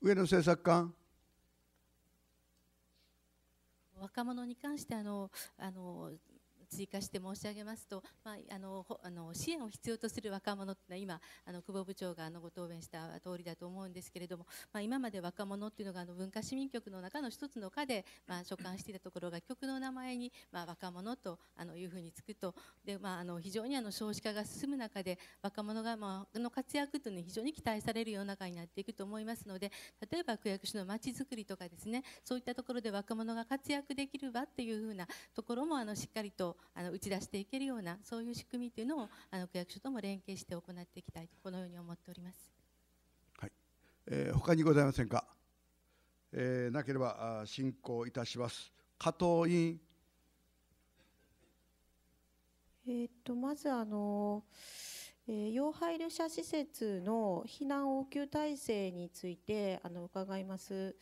上野政策官若者に関してあのあの追加して申し上げますと、まあ、あのあの支援を必要とする若者というのは今あの久保部長があのご答弁した通りだと思うんですけれども、まあ、今まで若者というのがあの文化市民局の中の一つの課で、まあ、所管していたところが局の名前に、まあ、若者とあのいうふうにつくとで、まあ、あの非常にあの少子化が進む中で若者が、まあの活躍というのに非常に期待される世の中になっていくと思いますので例えば区役所のまちづくりとかですねそういったところで若者が活躍できる場っていうふうなところもあのしっかりとあの打ち出していけるようなそういう仕組みというのをあの区役所とも連携して行っていきたいとこのように思っております。はい、えー、他にございませんか。えー、なければあ進行いたします。加藤委員。えっとまずあの。えー、要配慮者施設の避難応急体制についてあの伺います。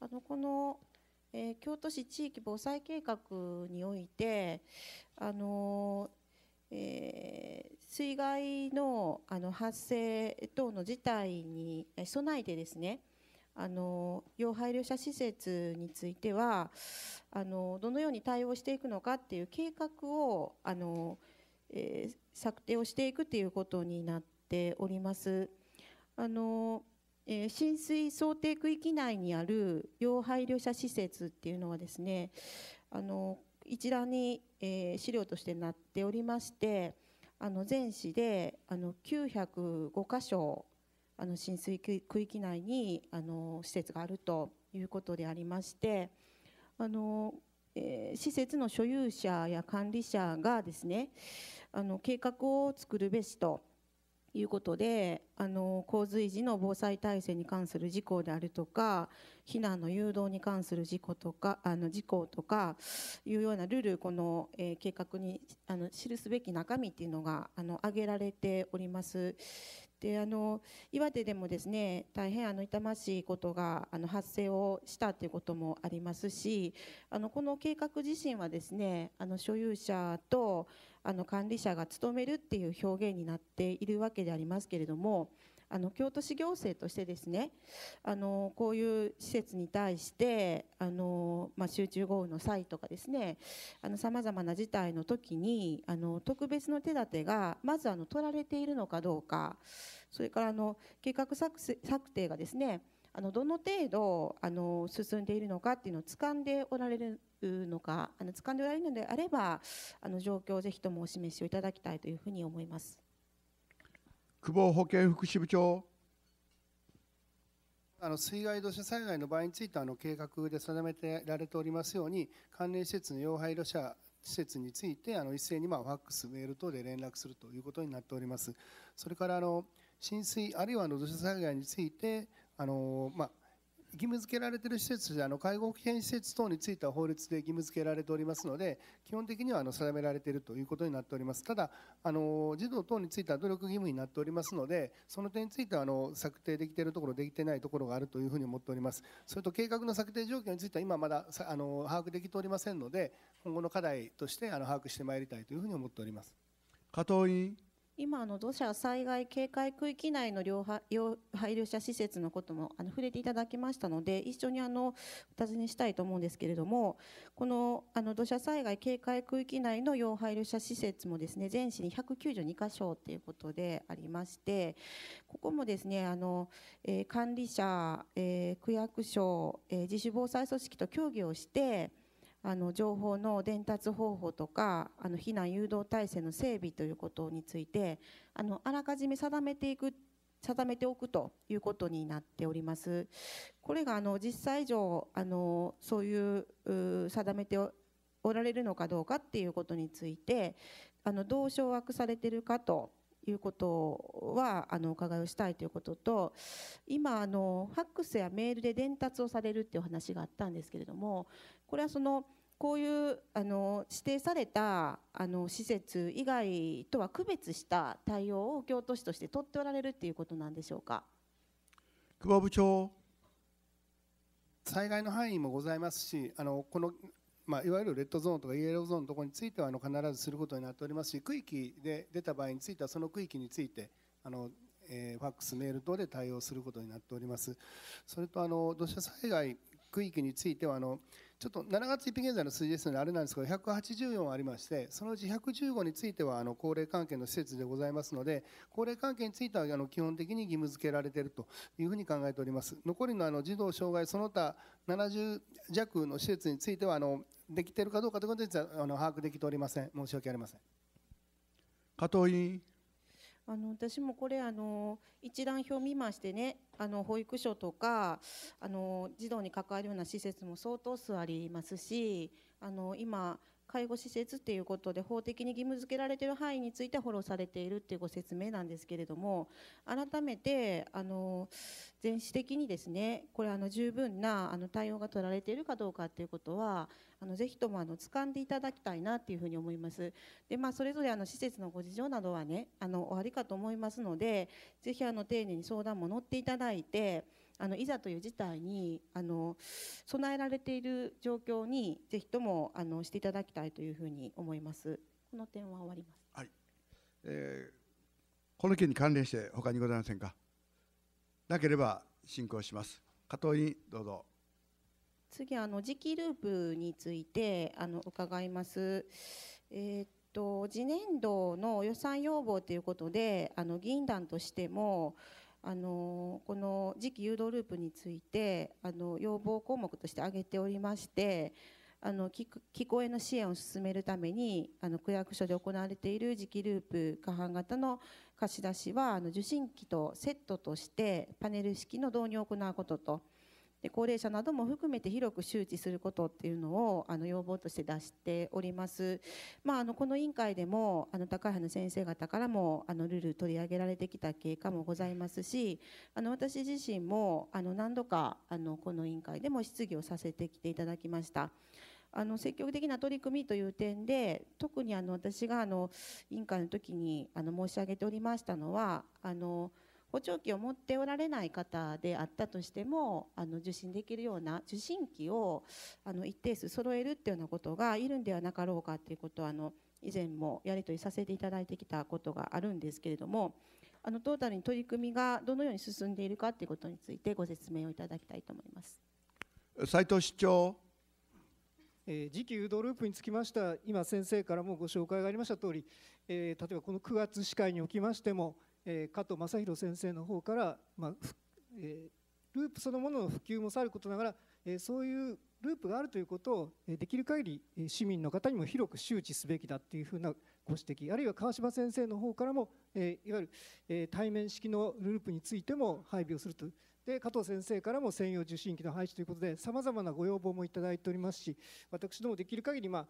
あのこのえー、京都市地域防災計画において、あのえー、水害のあの発生等の事態に備えてですねあの要配慮者施設についてはあのどのように対応していくのかっていう計画をあの、えー、策定をしていくということになっております。あのえ浸水想定区域内にある要配慮者施設っていうのはですねあの一覧に、え資料としてなっておりましてあの全市であの905箇所あの浸水区域内にあの施設があるということでありましてあのえー、施設の所有者や管理者がですねあの計画を作るべしということであの洪水時の防災体制に関する事項であるとか避難の誘導に関する事故とかあの事項とかいうようなルールこの、えー、計画にあの記すべき中身っていうのがあの挙げられております。であの岩手でもですね大変あの痛ましいことがあの発生をしたということもありますしあのこの計画自身はですねあの所有者とあの管理者が務めるっていう表現になっているわけでありますけれどもあの京都市行政としてですねあのこういう施設に対してあの、まあ、集中豪雨の際とかですねさまざまな事態の時にあの特別の手立てがまずあの取られているのかどうかそれからあの計画策策定がですねあのどの程度あの進んでいるのかっていうのを掴んでおられるのかあの掴んでおられるのであればあの状況をぜひともお示しをいただきたいというふうに思います。久保保健福祉部長あの水害土砂災害の場合についてあの計画で定めてられておりますように関連施設の要配慮者施設についてあの一斉にまあファックス、メール等で連絡するということになっております。それからあの浸水あるいはあの土砂災害についてあの、まあ、義務付けられている施設であの介護保険施設等については法律で義務付けられておりますので基本的にはあの定められているということになっておりますただあの児童等については努力義務になっておりますのでその点についてはあの策定できているところできていないところがあるというふうに思っておりますそれと計画の策定条件については今まだあの把握できておりませんので今後の課題としてあの把握してまいりたいというふうに思っております加藤委員今あの土砂災害警戒区域内の両配慮者施設のこともあの触れていただきましたので一緒にあのお尋ねしたいと思うんですけれどもこのあの土砂災害警戒区域内の要配慮者施設もですね全市に192箇所ということでありましてここもですねあの、えー、管理者、えー、区役所、えー、自主防災組織と協議をしてあの情報の伝達方法とかあの避難誘導体制の整備ということについてあのあらかじめ定めていく定めておくということになっております。これがあの実際以上あのそういう定めておられるのかどうかっていうことについてあのどう掌握されてるかということはあのお伺いをしたいということと今あのファックスやメールで伝達をされるっていう話があったんですけれどもこれはそのこういうあの指定されたあの施設以外とは区別した対応を京都市として取っておられるっていうことなんでしょうか久保部長災害の範囲もございますしあのこのまあ、いわゆるレッドゾーンとかイエローゾーンのところについてはあの必ずすることになっておりますし区域で出た場合についてはその区域についてあの、えー、ファックス、メール等で対応することになっております。それとあの土砂災害区域についてはあのちょっと7月1日現在の数字ですのであれなんですが184ありましてそのうち115についてはあの高齢関係の施設でございますので高齢関係についてはあの基本的に義務付けられているというふうに考えております残りのあの児童障害その他70弱の施設についてはあのできているかどうかということについてはあの把握できておりません申し訳ありません加藤委員あの私もこれあの一覧表見ましてねあの保育所とかあの児童に関わるような施設も相当数ありますしあの今介護施設っていうことで法的に義務付けられている範囲についてフォローされているっていうご説明なんですけれども改めてあの全市的にですねこれあの十分なあの対応が取られているかどうかっていうことはあのぜひともあの掴んでいただきたいなっていうふうに思います。でまあそれぞれあの施設のご事情などはねあのおありかと思いますのでぜひあの丁寧に相談も乗っていただいて。あのいざという事態にあの備えられている状況にぜひともあのしていただきたいというふうに思います。この点は終わります。はい。えー、この件に関連して他にございませんか。なければ進行します。加藤委員どうぞ。次はあの時期ループについてあの伺います。えーと次年度の予算要望ということであの議員団としてもあのこの次期誘導ループについてあの要望項目として挙げておりましてあの聞こえの支援を進めるためにあの区役所で行われている磁気ループ下半型の貸し出しはあの受信機とセットとしてパネル式の導入を行うことと。で高齢者なども含めて広く周知することっていうのをあの要望として出しております。まあ、あのこの委員会でもあの高橋の先生方からもあのルール取り上げられてきた経過もございますし、あの私自身もあの何度かあのこの委員会でも質疑をさせてきていただきました。あの積極的な取り組みという点で特にあの私があの委員会の時にあの申し上げておりましたのはあの。補聴器を持っておられない方であったとしてもあの受診できるような受診器をあの一定数揃えるっていうようなことがいるんではなかろうかっていうことはあの以前もやり取りさせていただいてきたことがあるんですけれどもあのトータルに取り組みがどのように進んでいるかということについてご説明をいただきたいと思います。斉藤市長え次期誘導ループにつきましては今先生からもご紹介がありました通り、え例えばこの9月司会におきましても、え加藤正弘先生の方から、まあえー、ループそのものの普及もさることながら、えー、そういうループがあるということをできる限り市民の方にも広く周知すべきだというふうなご指摘あるいは川島先生の方からもいわゆる対面式のループについても配備をするとで加藤先生からも専用受信機の配置ということでさまざまなご要望もいただいておりますし私どもできる限りまあ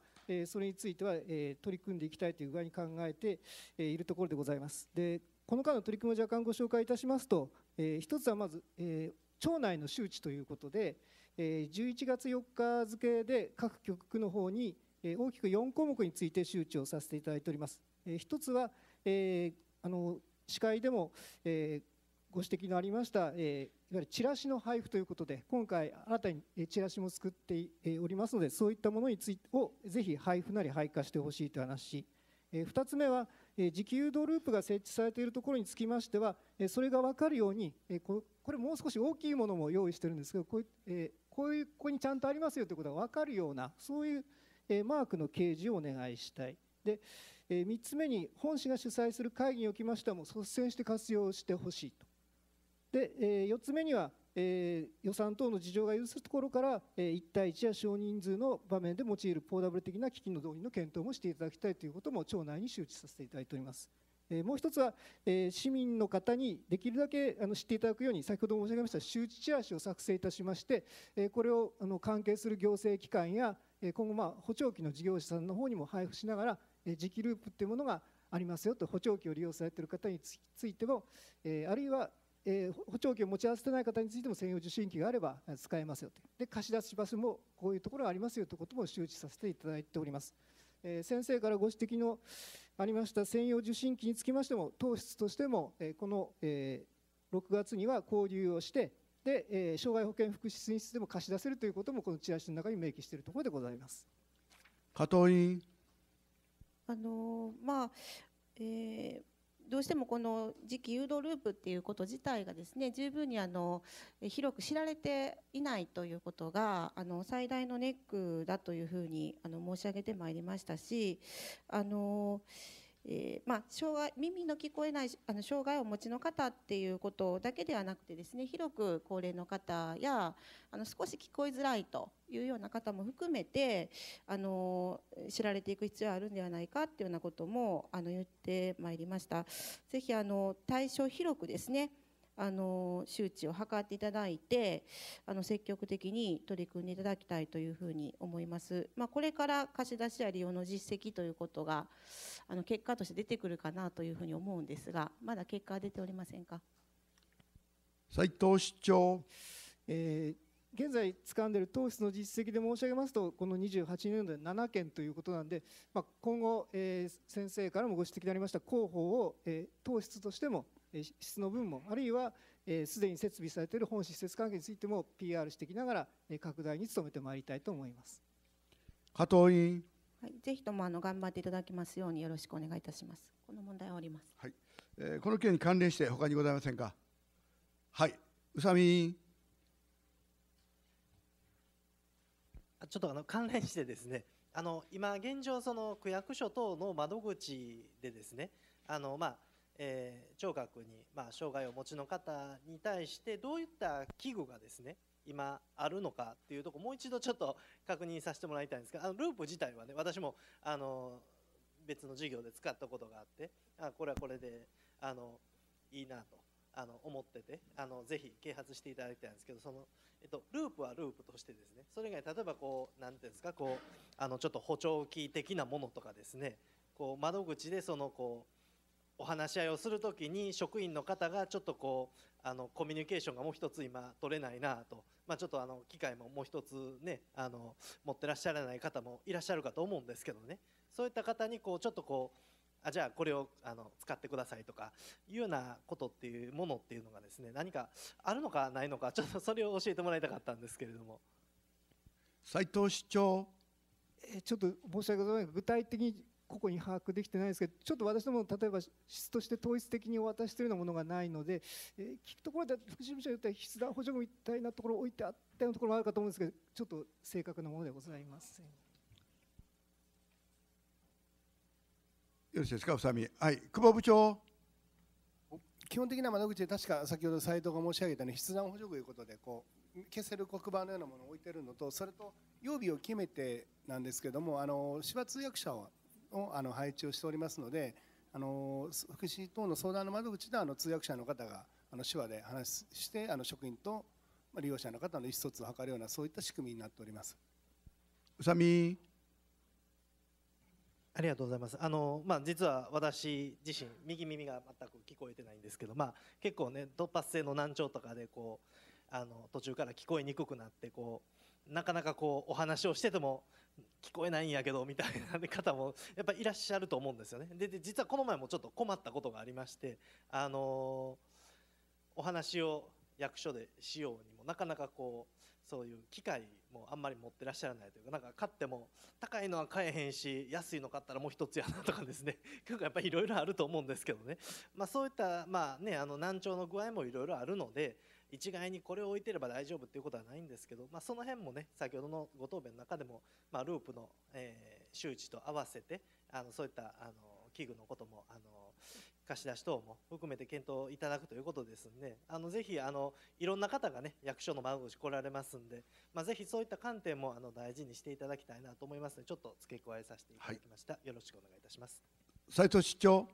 それについては取り組んでいきたいという具合に考えているところでございます。でこの間の取り組みを若干ご紹介いたしますと、えー、一つはまず、えー、町内の周知ということで、えー、11月4日付で各局の方に、えー、大きく4項目について周知をさせていただいております。えー、一つは、えー、あの司会でも、えーご指摘のありました、えいわゆるチラシの配布ということで今回新たにチラシも作っておりますのでそういったものについてをぜひ配布なり配下してほしいという話、え2つ目は、磁給誘導ループが設置されているところにつきましてはそれが分かるようにこれもう少し大きいものも用意してるんですけどこういうこういうここにちゃんとありますよということが分かるようなそういうマークの掲示をお願いしたい。で3つ目に本市が主催する会議におきましてはも率先して活用してほしいとで4つ目にはえー、予算等の事情が許すところから、えー、1対1や少人数の場面で用いるポーダブル的な基金の導入の検討もしていただきたいということも庁内に周知させていただいております。えー、もう一つは、えー、市民の方にできるだけあの知っていただくように先ほど申し上げました周知チラシを作成いたしまして、えこれをあの関係する行政機関や今後まあ補聴器の事業者さんの方にも配布しながら磁気ループというものがありますよと補聴器を利用されている方についても、えあるいはえー、補聴器を持ち合わせてない方についても専用受信機があれば使えますよとで貸し出し場所もこういうところがありますよということも周知させていただいております、えー、先生からご指摘のありました専用受信機につきましても当室としても、えー、この、えー、6月には交流をしてで、えー、障害保険福祉室にても貸し出せるということもこのチラシの中に明記しているところでございます加藤委員あのまあえーどうしてもこの磁気誘導ループっていうこと自体がですね十分にあの広く知られていないということがあの最大のネックだというふうにあの申し上げてまいりましたしあのーえー、まあ、障害耳の聞こえないあの障害をお持ちの方っていうことだけではなくてですね広く高齢の方やあの少し聞こえづらいというような方も含めてあの知られていく必要あるんではないかっていうようなこともあの言ってまいりました。ぜひあの対象広くですねあの周知を図っていただいてあの積極的に取り組んでいただきたいというふうに思います。まあ、これから貸し出しや利用の実績ということがあの結果として出てくるかなというふうに思うんですがまだ結果は出ておりませんか斉藤市長、えー現在掴んでいる糖質の実績で申し上げますとこの28年度で7件ということなんで、まあ、今後、えー、先生からもご指摘でありました広報を、えー、糖質としても質の分もあるいはすでに設備されている本施設関係についても PR していきながら拡大に努めてまいりたいと思います加藤委員、はい、ぜひともあの頑張っていただきますようによろしくお願いいたしますこの問題はおります、はいえー、この件に関連して他にございませんかはい宇佐美委員ちょっとあの関連してですねあの今現状その区役所等の窓口でですねあのまあえー、聴覚に、まあ、障害をお持ちの方に対してどういった器具がですね今あるのかっていうとこもう一度ちょっと確認させてもらいたいんですがあのループ自体はね私もあの別の授業で使ったことがあってあこれはこれであのいいなとあの思っててあのぜひ啓発していただきたいんですけどその、えっと、ループはループとしてですねそれ以外例えばこう何ていうんですかこうあのちょっと補聴器的なものとかですねこう窓口でそのこうお話し合いをする時に職員の方がちょっとこうあのコミュニケーションがもう一つ今取れないなと、まあ、ちょっとあの機会ももう一つねあの持ってらっしゃらない方もいらっしゃるかと思うんですけどねそういった方にこうちょっとこうあじゃあこれをあの使ってくださいとかいうようなことっていうものっていうのがですね何かあるのかないのかちょっとそれを教えてもらいたかったんですけれども。斉藤市長えちょっと申し訳ございません具体的にここに把握できてないですけどちょっと私ども例えば質として統一的にお渡ししているようなものがないので、えー、聞くところで福祉部長によっては筆談補助具みたいなところを置いてあったようなところもあるかと思うんですけどちょっと正確なものでございません。よろしいですか、宇佐美。はい、久保部長。基本的な窓口で確か先ほど斉藤が申し上げたね筆談補助ということでこう消せる黒板のようなものを置いてるのとそれと曜日を決めてなんですけれどもあの芝通訳者はをあの配置をしておりますのであの福祉等の相談の窓口であの通訳者の方があの手話で話してあの職員と利用者の方の意思疎通を図るようなそういった仕組みになっております。宇佐美ありがとうございます。あのまあ、実は私自身右耳が全く聞こえてないんですけど、まあ結構ね突発性の難聴とかでこうあの途中から聞こえにくくなってこうなかなかこうお話をしてても聞こえないんやけどみたいな方もやっぱいらっしゃると思うんですよね。でで実はこの前もちょっと困ったことがありましてあのお話を役所でしようにもなかなかこうそういう機会もあんまり持ってらっしゃらないというかなんか買っても高いのは買えへんし安いの買ったらもう一つやなとかですね結構 やっぱりいろいろあると思うんですけどね、まあ、そういった、まあね、あの難聴の具合もいろいろあるので一概にこれを置いてれば大丈夫っていうことはないんですけど、まあ、その辺もね先ほどのご答弁の中でも、まあ、ループの、えー、周知と合わせてあのそういったあの器具のこともあの貸し出し等も含めて検討いただくということですんであのぜひあのいろんな方がね役所の窓口来られますんで、まあ、ぜひそういった観点もあの大事にしていただきたいなと思いますのでちょっと付け加えさせていただきました、はい、よろしくお願いいたします斉藤市長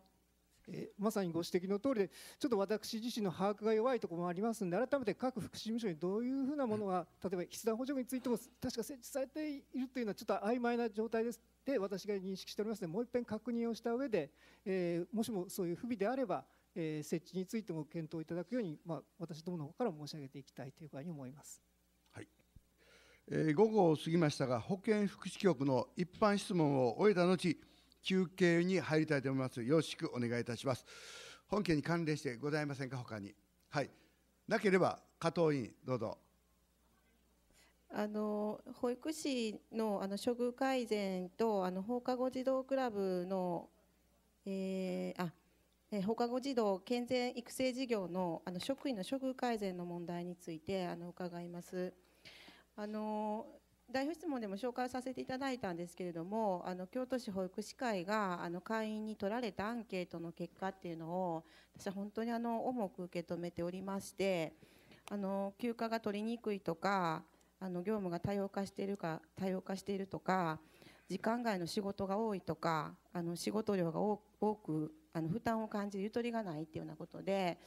えまさにご指摘の通りでちょっと私自身の把握が弱いところもありますので改めて各福祉事務所にどういうふうなものが、例えば筆談補助具についても確か設置されているというのはちょっと曖昧な状態ですで私が認識しておりますのでもう一遍確認をした上で、えー、もしもそういう不備であれば、えー、設置についても検討いただくように、まあ、私どもの方から申し上げていきたいというふうに思います。はいえ午後を過ぎましたが保健福祉局の一般質問を終えた後休憩に入りたいと思います。よろしくお願いいたします。本件に関連してございませんか、他に。はい。なければ、加藤委員、どうぞ。あの保育士のあの処遇改善とあの放課後児童クラブの、えー、あ放課後児童健全育成事業のあの職員の処遇改善の問題についてあの伺います。あの代表質問でも紹介させていただいたんですけれどもあの京都市保育士会があの会員に取られたアンケートの結果っていうのを私は本当にあの重く受け止めておりましてあの休暇が取りにくいとかあの業務が多様化しているか多様化しているとか時間外の仕事が多いとかあの仕事量が多くあの負担を感じるゆとりがないっていうようなことで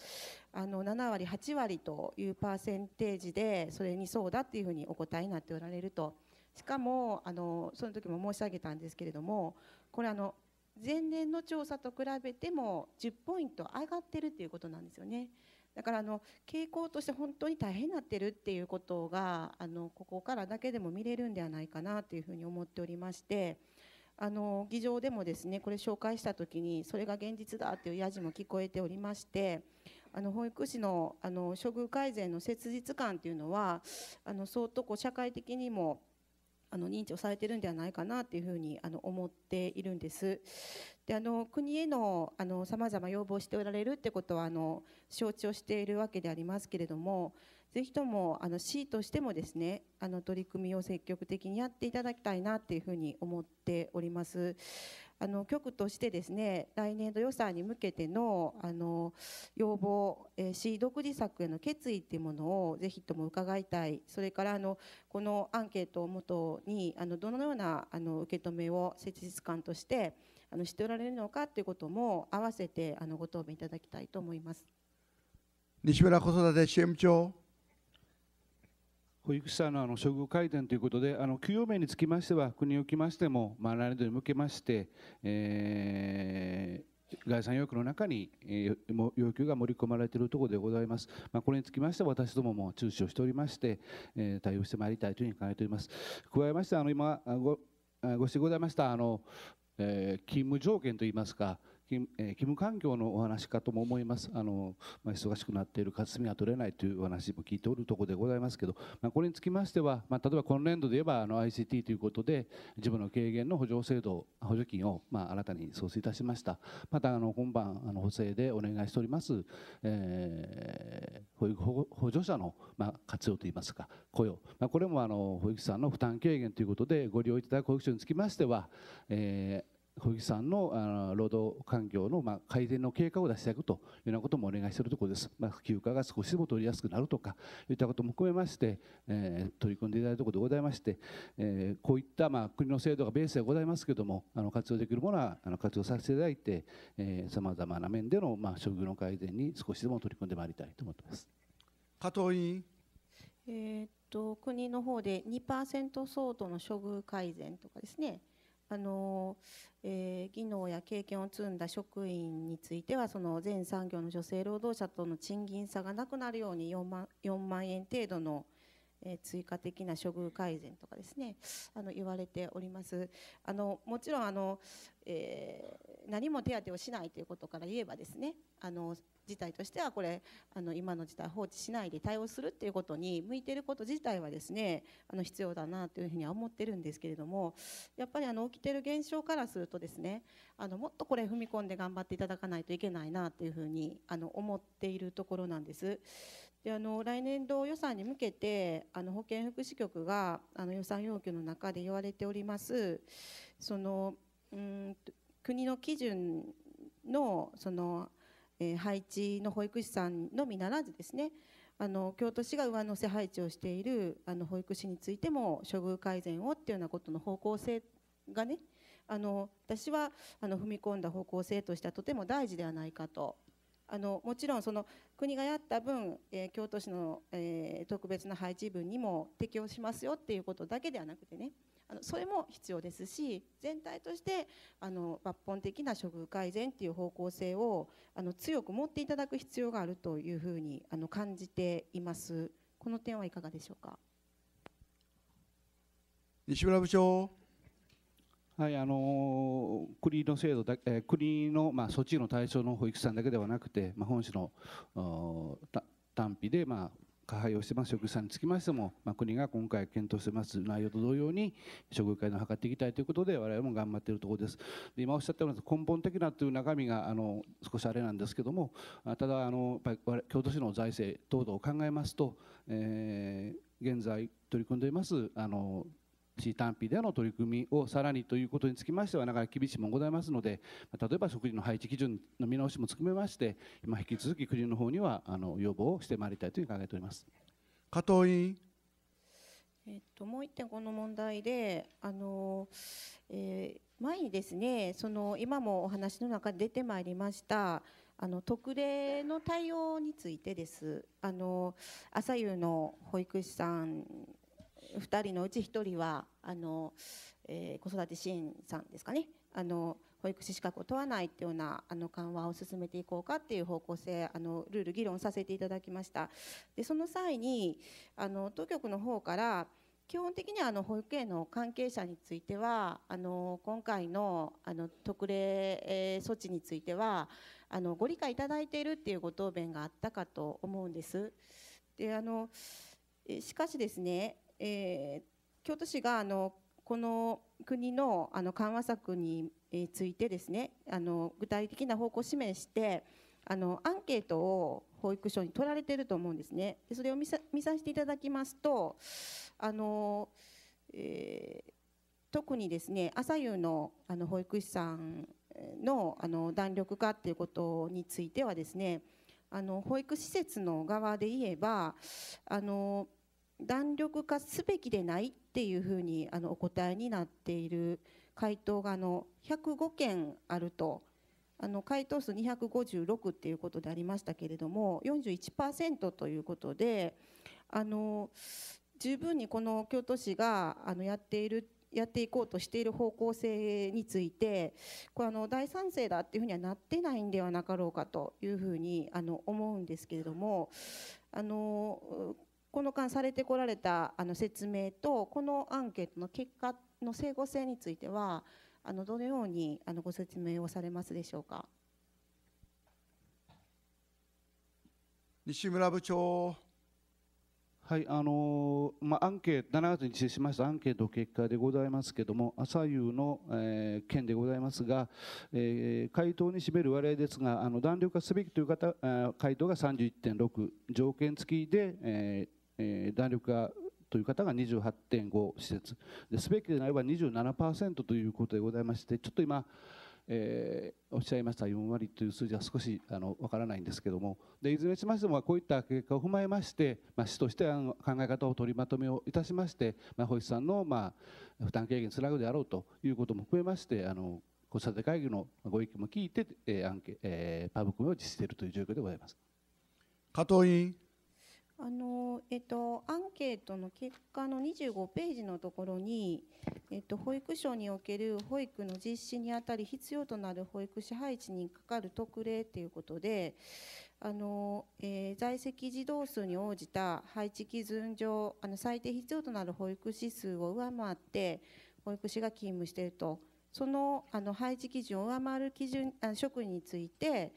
あの7割8割というパーセンテージでそれにそうだっていうふうにお答えになっておられるとしかもあのその時も申し上げたんですけれどもこれあの前年の調査と比べても10ポイント上がってるっていうことなんですよね。だからあの傾向として本当に大変になってるっていうことがあのここからだけでも見れるんではないかなというふうに思っておりまして。あの議場でもですねこれ紹介した時にそれが現実だというやじも聞こえておりましてあの保育士のあの処遇改善の切実感というのはあの相当こう社会的にもあの認知をされてるんではないかなというふうにあの思っているんです。であの国へのさまざま要望しておられるってことはあの承知をしているわけでありますけれどもぜひともあの市としてもですねあの取り組みを積極的にやっていただきたいなっていうふうに思っております。あの局としてですね来年度予算に向けてのあの要望、えー、市独自策への決意っていうものをぜひとも伺いたいそれからあのこのアンケートをもとにあのどのようなあの受け止めを切実感としてあのしておられるのかということも合わせてあのご答弁いただきたいと思います。西村子育て支援長保育士さんのあの処遇改善ということで、あの給与面につきましては、国におきましても、まあ、来年度に向けまして、えー概算要約の中に、えー、要求が盛り込まれているところでございます。まあ、これにつきましては私どもも注視をしておりまして、えー、対応してまいりたいというふうに考えております。加えまして、あの今ごご指摘ございましたあの、えー、勤務条件といいますか、勤務環境のお話かとも思います、あのまあ、忙しくなっている、休みが取れないというお話も聞いておるところでございますけど、まあ、これにつきましては、まあ、例えば今年度で言えばあの ICT ということで、事務の軽減の補助制度、補助金を、まあ、新たに創設いたしました、またあの今晩、あの補正でお願いしております、えー、保育補助者の、まあ、活用といいますか、雇用、まあ、これもあの保育士さんの負担軽減ということで、ご利用いただく保育所につきましては、えー小木さんのあの労働環境の、まあ、改善の経過を出していくというようなこともお願いしているところです、まあ、休暇が少しでも取りやすくなるとかいったことも含めまして、えー、取り組んでいただいたところでございまして、えー、こういった、まあ、国の制度がベースでございますけれどもあの活用できるものはあの活用させていただいてさまざまな面での、まあ、処遇の改善に少しでも取り組んでまいりたいと思ってます加藤委員。えー、っと国の方で2%相当の処遇改善とかですねあの、えー、技能や経験を積んだ職員についてはその全産業の女性労働者との賃金差がなくなるように4万 ,4 万円程度のえー、追加的な処遇改善とかですねあの言われておりますあのもちろんあの、えー、何も手当をしないということから言えばですねあの事態としてはこれあの今の事態放置しないで対応するっていうことに向いていること自体はですねあの必要だなというふうには思ってるんですけれどもやっぱりあの起きてる現象からするとですねあのもっとこれ踏み込んで頑張っていただかないといけないなというふうにあの思っているところなんです。であの来年度予算に向けてあの保健福祉局があの予算要求の中で言われておりますそのうん国の基準のその、えー、配置の保育士さんのみならずですねあの京都市が上乗せ配置をしているあの保育士についても処遇改善をっていうようなことの方向性がねあの私はあの踏み込んだ方向性としてはとても大事ではないかとあのもちろんその国がやった分、えー、京都市の、えー、特別な配置分にも適用しますよっていうことだけではなくてねあのそれも必要ですし全体としてあの抜本的な処遇改善っていう方向性をあの強く持っていただく必要があるというふうにあの感じていますこの点はいかがでしょうか西村部長はいあのー、国の制度だ、えー、国の、まあ、措置の対象の保育士さんだけではなくて、まあ、本市の単費で、まあ、加配をしてます職員さんにつきましても、まあ、国が今回検討してます内容と同様に処遇改善を図っていきたいということで我々も頑張っているところですで今おっしゃったような根本的なという中身があの少しあれなんですけどもただあのやっぱり京都市の財政等々を考えますと、えー、現在取り組んでいますあの地単品での取り組みをさらにということにつきましてはなかなか厳しいもございますので例えば食事の配置基準の見直しも含めまして今引き続き国の方にはあの要望をしてまいりたいというふうに考えております加藤委員えっと、もう1点、この問題で、あのえー、前にですねその今もお話の中で出てまいりましたあの特例の対応についてです。あの朝夕の保育士さん2人のうち1人はあの、えー、子育て支援さんですかねあの保育士資格を問わないというようなあの緩和を進めていこうかという方向性あのルール議論させていただきましたでその際にあの当局の方から基本的にはあの保育園の関係者についてはあの今回のあの特例措置についてはあのご理解いただいているというご答弁があったかと思うんです。であのしかしですねえー、京都市があのこの国のあの緩和策についてですねあの具体的な方向を示してあのアンケートを保育所に取られてると思うんですねでそれを見させていただきますとあの、えー、特にですね朝夕のあの保育士さんのあの弾力化っていうことについてはですねあの保育施設の側で言えばあの弾力化すべきでないっていうふうにあのお答えになっている回答があの105件あるとあの回答数256っていうことでありましたけれども41%ということであの十分にこの京都市があのやっているやっていこうとしている方向性についてこれあの大賛成だっていうふうにはなってないんではなかろうかというふうにあの思うんですけれどもあのこの間されてこられたあの説明とこのアンケートの結果の整合性についてはあのどのようにあのご説明をされますでしょうか西村部長。はいあのまあ、アンケート7月に実施しましたアンケート結果でございますけれども、朝夕の、えー、件でございますが、えー、回答に占める割合ですが、あの弾力化すべきという方、回答が31.6、条件付きで、えーえ弾力がという方が28.5施設ですべきであれば27%ということでございましてちょっと今、えー、おっしゃいました4割という数字は少しあの分からないんですけどもでいずれにしましてもこういった結果を踏まえまして、まあ、市としてあの考え方を取りまとめをいたしまして、まあ、保育さんの、まあ、負担軽減につなぐであろうということも含めましてあの子育て会議のご意見も聞いて、えーアンケえー、パブコメを実施しているという状況でございます。加藤委員あのえっと、アンケートの結果の25ページのところに、えっと、保育所における保育の実施にあたり必要となる保育士配置にかかる特例ということであの、えー、在籍児童数に応じた配置基準上あの最低必要となる保育士数を上回って保育士が勤務していると。そのあの配置基準を上回る基準あ職員について、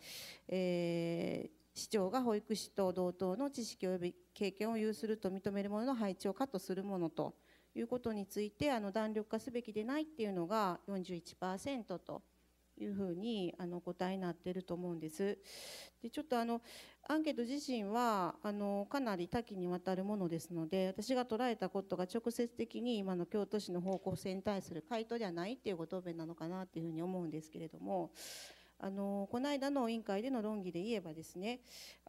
えー、市長が保育士と同等の知識及び経験を有すると認めるものの配置をカットするものということについてあの弾力化すべきでないっていうのが41%というふうにあの答えになっていると思うんです。でちょっとあのアンケート自身はあのかなり多岐にわたるものですので私が捉えたことが直接的に今の京都市の方向性に対する回答ではないっていうご答弁なのかなっていうふうに思うんですけれども。あのこの間の委員会での論議で言えばですね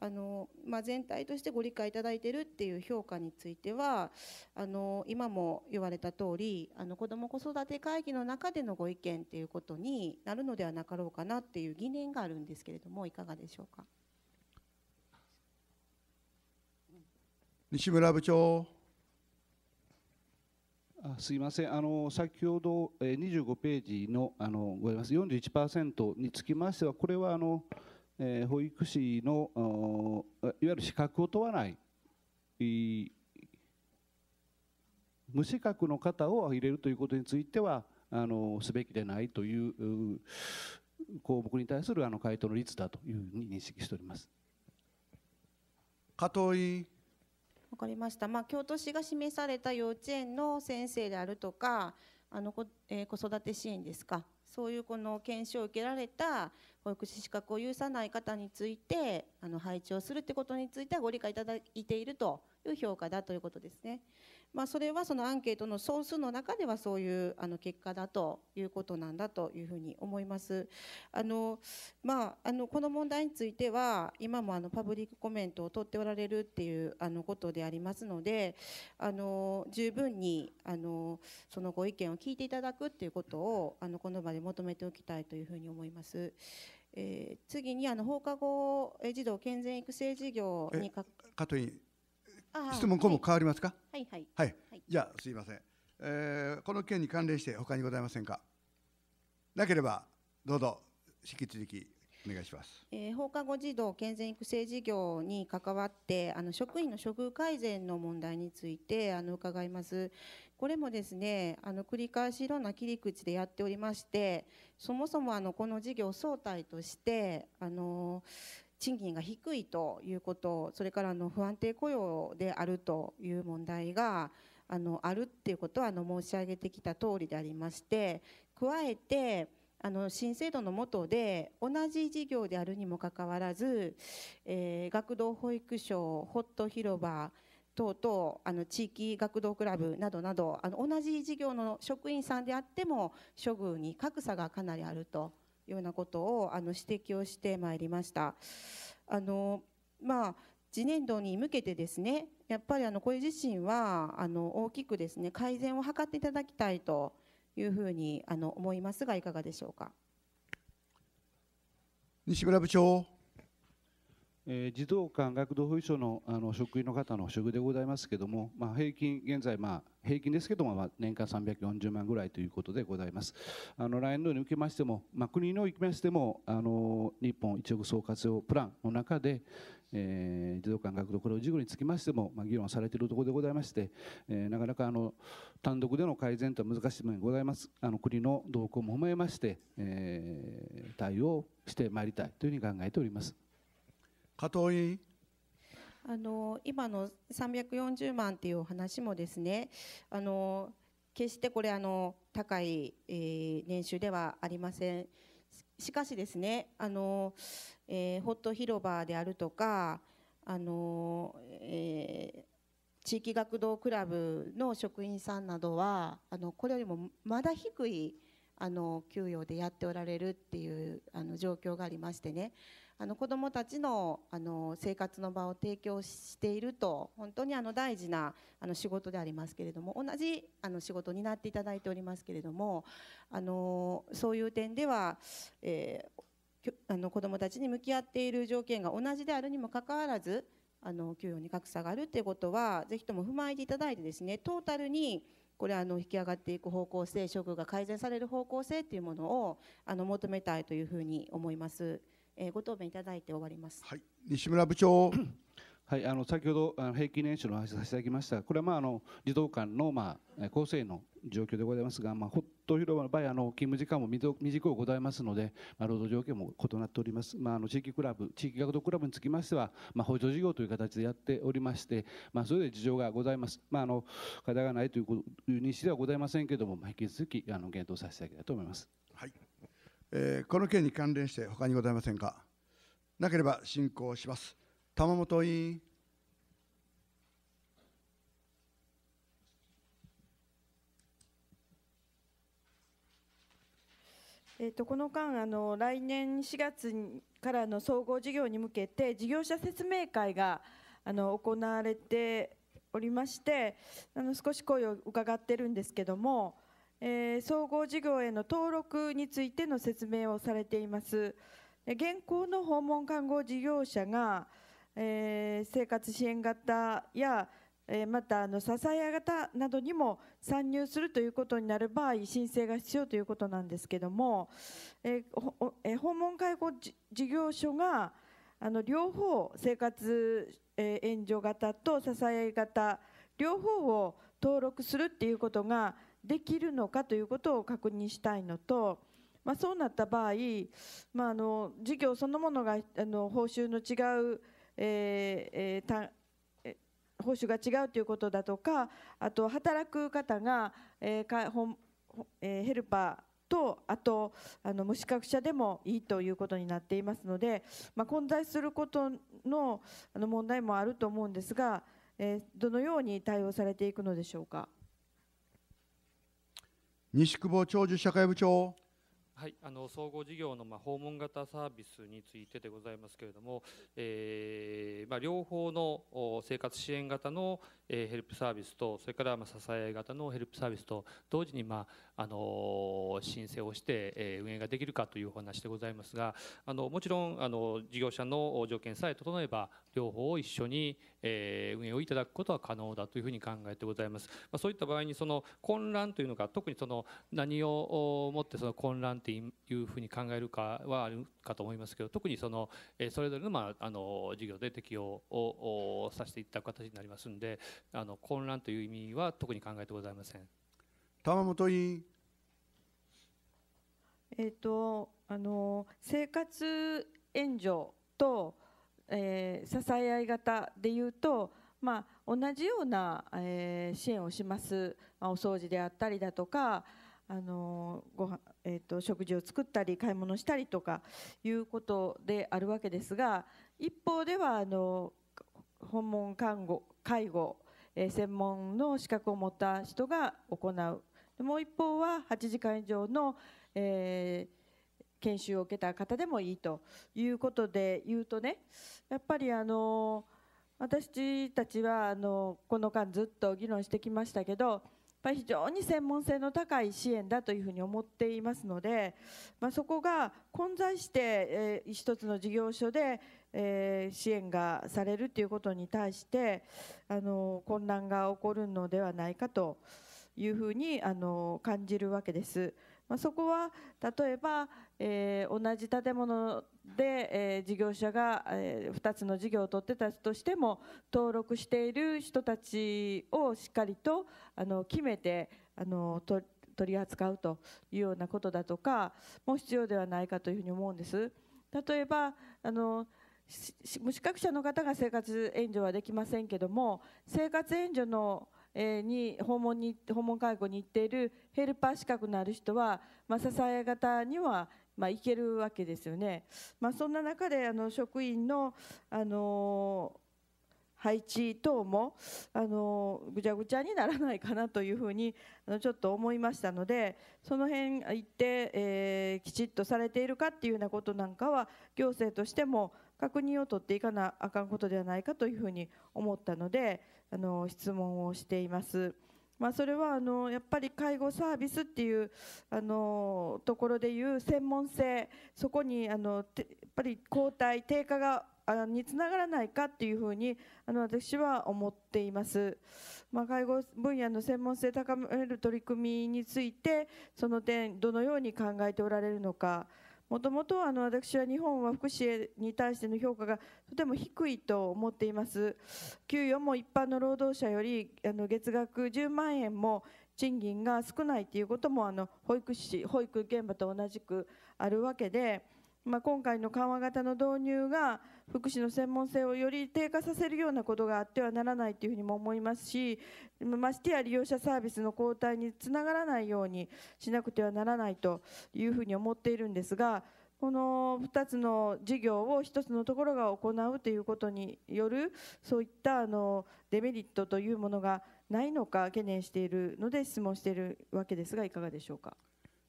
あの、まあ、全体としてご理解いただいているっていう評価についてはあの今も言われた通りあの子ども子育て会議の中でのご意見っていうことになるのではなかろうかなっていう疑念があるんですけれどもいかがでしょうか。西村部長。あすいませんあの先ほど25ページのあのございます41%につきましてはこれはあの、えー、保育士のいわゆる資格を問わない無資格の方を入れるということについてはあのすべきでないという項目に対するあの回答の率だというふうに認識しております。加藤委員分かりました、まあ、京都市が示された幼稚園の先生であるとかあの子,、えー、子育て支援ですかそういうこの研修を受けられた保育士資格を有さない方についてあの配置をするってことについてはご理解いただいているという評価だということですね。まあ、それはそのアンケートの総数の中ではそういうあの結果だということなんだというふうに思います。あのまあ、あのこの問題については今もあのパブリックコメントを取っておられるっていうあのことでありますのであの十分にあのそのご意見を聞いていただくっていうことをあのこの場で求めておきたいというふうに思います。えー、次にあの放課後児童健全育成事業にか。かとい質問項目変わりますか。はい、はい、はい、じゃあ、すいません。えー、この件に関連して、他にございませんか。なければ、どうぞ、引き続き。お願いします、えー、放課後児童健全育成事業に関わってあの職員の処遇改善の問題についてあの伺いますこれもですねあの繰り返しいろんな切り口でやっておりましてそもそもあのこの事業総体としてあの賃金が低いということそれからあの不安定雇用であるという問題があのあるっていうことはあの申し上げてきた通りでありまして加えてあの新制度の下で同じ事業であるにもかかわらず、えー、学童保育所ホット広場等々あの地域学童クラブなどなどあの同じ事業の職員さんであっても処遇に格差がかなりあると。ようなことをあの指摘をしてまいりました。あのまあ次年度に向けてですねやっぱりあのこれ自身はあの大きくですね改善を図っていただきたいというふうにあの思いますがいかがでしょうか西村部長えー、児童館学童保育所のあの職員の方の職でございますけれども、まあ、平均現在、まあ、平均ですけれども、まあ、年間340万ぐらいということでございますあの来年度におきましても、まあ、国におきましてもあの日本一億総活用プランの中で、えー、児童館学童これを事業につきましても、まあ、議論されているところでございまして、えー、なかなかあの単独での改善とは難しい面ございますあの国の動向も踏まえまして、えー、対応してまいりたいというふうに考えております。かとあの今の340万っていうお話もですねあの決してこれあの高い、えー、年収ではありませんしかしですねあの、えー、ホット広場であるとかあの、えー、地域学童クラブの職員さんなどはあのこれよりもまだ低いあの給与でやっておられるっていうあの状況がありましてねあの子どもたちのあの生活の場を提供していると本当にあの大事なあの仕事でありますけれども同じあの仕事になっていただいておりますけれどもあのそういう点では、えー、あの子どもたちに向き合っている条件が同じであるにもかかわらずあの給与に格差があるということはぜひとも踏まえていただいてですねトータルにこれあの引き上がっていく方向性処遇が改善される方向性というものをあの求めたいというふうに思います。えー、ご答弁いただいて終わります。はい、西村部長。はい、あの先ほどあの平均年収の話させていただきました。これはまああの児童館のまあ構成の状況でございますが、まあホット広場の場合あの勤務時間も短くございますので、まあ労働条件も異なっております。まああの地域クラブ、地域学童クラブにつきましては、まあ補助事業という形でやっておりまして、まあそれで事情がございます。まああの課題がないという認識ではございませんけれども、まあ、引き続きあの検討させていただきたいと思います。はい。えー、この件に関連して他にございませんかなければ進行します玉本委員えーと、この間あの、来年4月からの総合事業に向けて事業者説明会があの行われておりましてあの少し声を伺ってるんですけどもえー、総合事業への登録についての説明をされています。現行の訪問看護事業者が、えー、生活支援型やまたあの支え方などにも参入するということになる場合申請が必要ということなんですけども、えー、訪問介護事業所があの両方生活援助型と支え型両方を登録するっていうことができるのかということを確認したいのと、まあ、そうなった場合、まあ、あの事業そのものがあの報酬の違う、えーえー報酬が違うということだとかあと働く方が、えーかほえー、ヘルパーとあとあの無資格者でもいいということになっていますので、まあ、混在することのあの問題もあると思うんですが、えー、どのように対応されていくのでしょうか。西久保長寿社会部長。はい、あの総合事業のま訪問型サービスについてでございますけれども、えー、ま両方の生活支援型のえヘルプサービスとそれからま支え型のヘルプサービスと同時にまあの申請をして、え運営ができるかというお話でございますがあのもちろんあの事業者の条件さえ整えば両方を一緒に、え運営をいただくことは可能だというふうに考えてございます、まそういった場合にその混乱というのが特にその何をもってその混乱というふうに考えるかはあるかと思いますけど特にそのそれぞれのまあの事業で適用をさせていった形になりますんであの混乱という意味は特に考えてございません。玉本委員。えっ、ー、とあの生活援助と、えー、支え合い型でいうと。まあ、同じような、えー、支援をします、まあ、お掃除であったりだとか、あのごえーと食事を作ったり買い物したりとかいうことであるわけですが一方ではあの訪問看護介護専門の資格を持った人が行うもう一方は8時間以上の、研修を受けた方でもいいということで言うとねやっぱりあの私たちはあのこの間ずっと議論してきましたけどやっぱり非常に専門性の高い支援だというふうに思っていますので、まあ、そこが混在して、えー、一つの事業所でえー、支援がされるということに対してあの混乱が起こるのではないかというふうにあの感じるわけです。まあ、そこは例えば、えー、同じ建物で、えー、事業者が、えー、2つの事業を取ってたとしても登録している人たちをしっかりとあの決めてあの取り扱うというようなことだとかも必要ではないかというふうに思うんです。例えばあの無資格者の方が生活援助はできませんけども生活援助のに訪問に訪問介護に行っているヘルパー資格のある人は、まあ、支え方には、まあ、行けるわけですよね。まあ、そんな中であの職員の、あの配置等もあのぐちゃぐちゃにならないかなというふうにあのちょっと思いましたのでその辺行って、えー、きちっとされているかっていうようなことなんかは行政としても確認を取っていかなあかんことではないかというふうに思ったのであの質問をしています。まあ、それはあのやっぱり介護サービスっていうあのところでいう専門性そこにあのやっぱり抗体低下がにつながらないかっていうふうにあの私は思っています、まあ、介護分野の専門性高める取り組みについてその点どのように考えておられるのかもともと私は日本は福祉に対しての評価がとても低いと思っています給与も一般の労働者よりあの月額10万円も賃金が少ないということもあの保育士保育現場と同じくあるわけでまあ、今回の緩和型の導入が福祉の専門性をより低下させるようなことがあってはならないというふうにも思いますしましてや利用者サービスの後退につながらないようにしなくてはならないというふうに思っているんですがこの2つの事業を1つのところが行うということによるそういったあのデメリットというものがないのか懸念しているので質問しているわけですがいかがでしょうか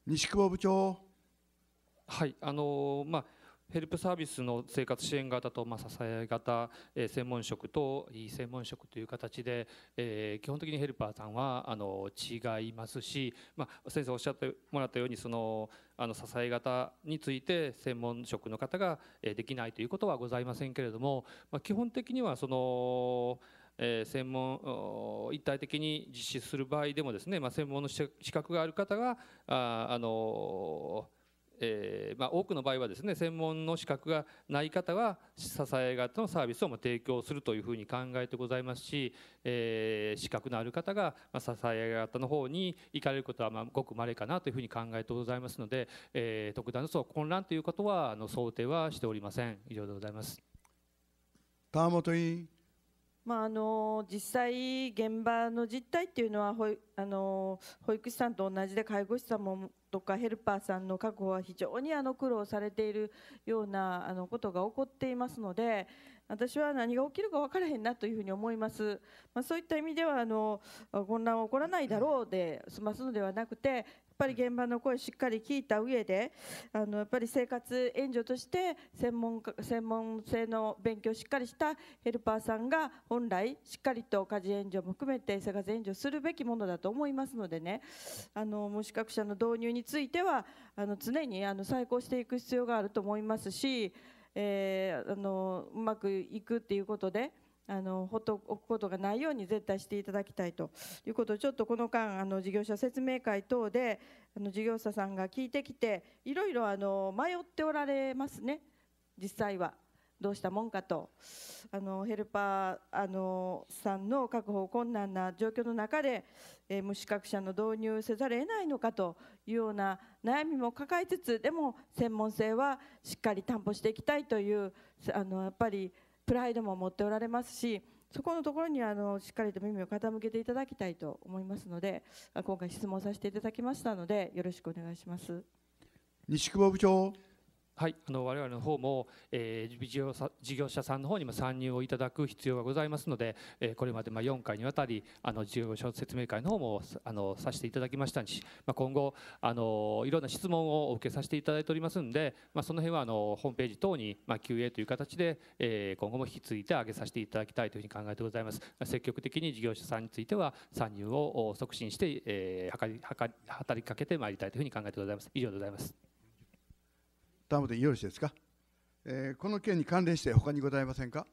西久保部長はいあのまあヘルプサービスの生活支援型と、ま支え型、え専門職と非専門職という形で、え基本的にヘルパーさんはあの違いますし、ま先生おっしゃってもらったようにそのあの支え方について専門職の方ができないということはございませんけれども、ま基本的にはその。え専門一体的に実施する場合でもですね、ま専門の資格がある方がああのえーまあ、多くの場合はですね専門の資格がない方は支え型のサービスを提供するというふうに考えてございますし、えー、資格のある方が、ま支え型の方に行かれることは、まあ、ごくまれかなというふうに考えてございますので、えー、特段のそ混乱ということはあの想定はしておりません以上でございます川本委員まあ、あの実際、現場の実態っていうのは保あの保育士さんと同じで介護士さんもとかヘルパーさんの確保は非常にあの苦労されているようなあのことが起こっていますので私は何が起きるか分からへんなというふうに思います、まあ、そういった意味ではあの混乱は起こらないだろうで済ますのではなくてぱり現場の声しっかり聞いた上であのやっぱり生活援助として専門専門性の勉強をしっかりしたヘルパーさんが本来しっかりと家事援助も含めて生活援助するべきものだと思いますのでねあの無資格者の導入についてはあの常にあの再考していく必要があると思いますし、えー、あのうまくいくっていうことで。あのほっておくことがないように絶対していただきたいということをちょっとこの間あの事業者説明会等であの事業者さんが聞いてきていろいろあの迷っておられますね実際は。どうしたもんかとあのヘルパーあのさんの確保困難な状況の中で、えー、無資格者の導入せざるを得ないのかというような悩みも抱えつつでも専門性はしっかり担保していきたいというあのやっぱりプライドも持っておられますしそこのところにあのしっかりと耳を傾けていただきたいと思いますので今回質問させていただきましたのでよろしくお願いします西久保部長はい、あの我々の方も、えー、事業事業者さんの方にも参入をいただく必要がございますので、えー、これまでまあ4回にわたりあの事業者説明会の方もあのさせていただきましたし、まあ、今後あのいろんな質問をお受けさせていただいておりますので、まあ、その辺はあのホームページ等に、まあ、QA という形で、えー、今後も引き継いで上げさせていただきたいというふうに考えてございます積極的に事業者さんについては参入を促進して、えー、はかりか働きかけてまいりたいというふうに考えてございます以上でございます。田でよろしいですか、えー、この件に関連して他にございませんか、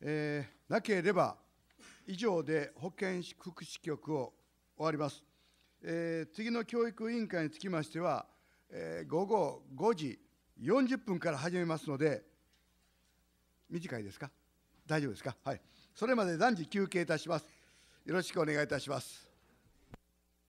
えー、なければ以上で保健福祉局を終わります、えー、次の教育委員会につきましては、えー、午後5時40分から始めますので短いですか大丈夫ですかはいそれまで暫時休憩いたしますよろしくお願いいたします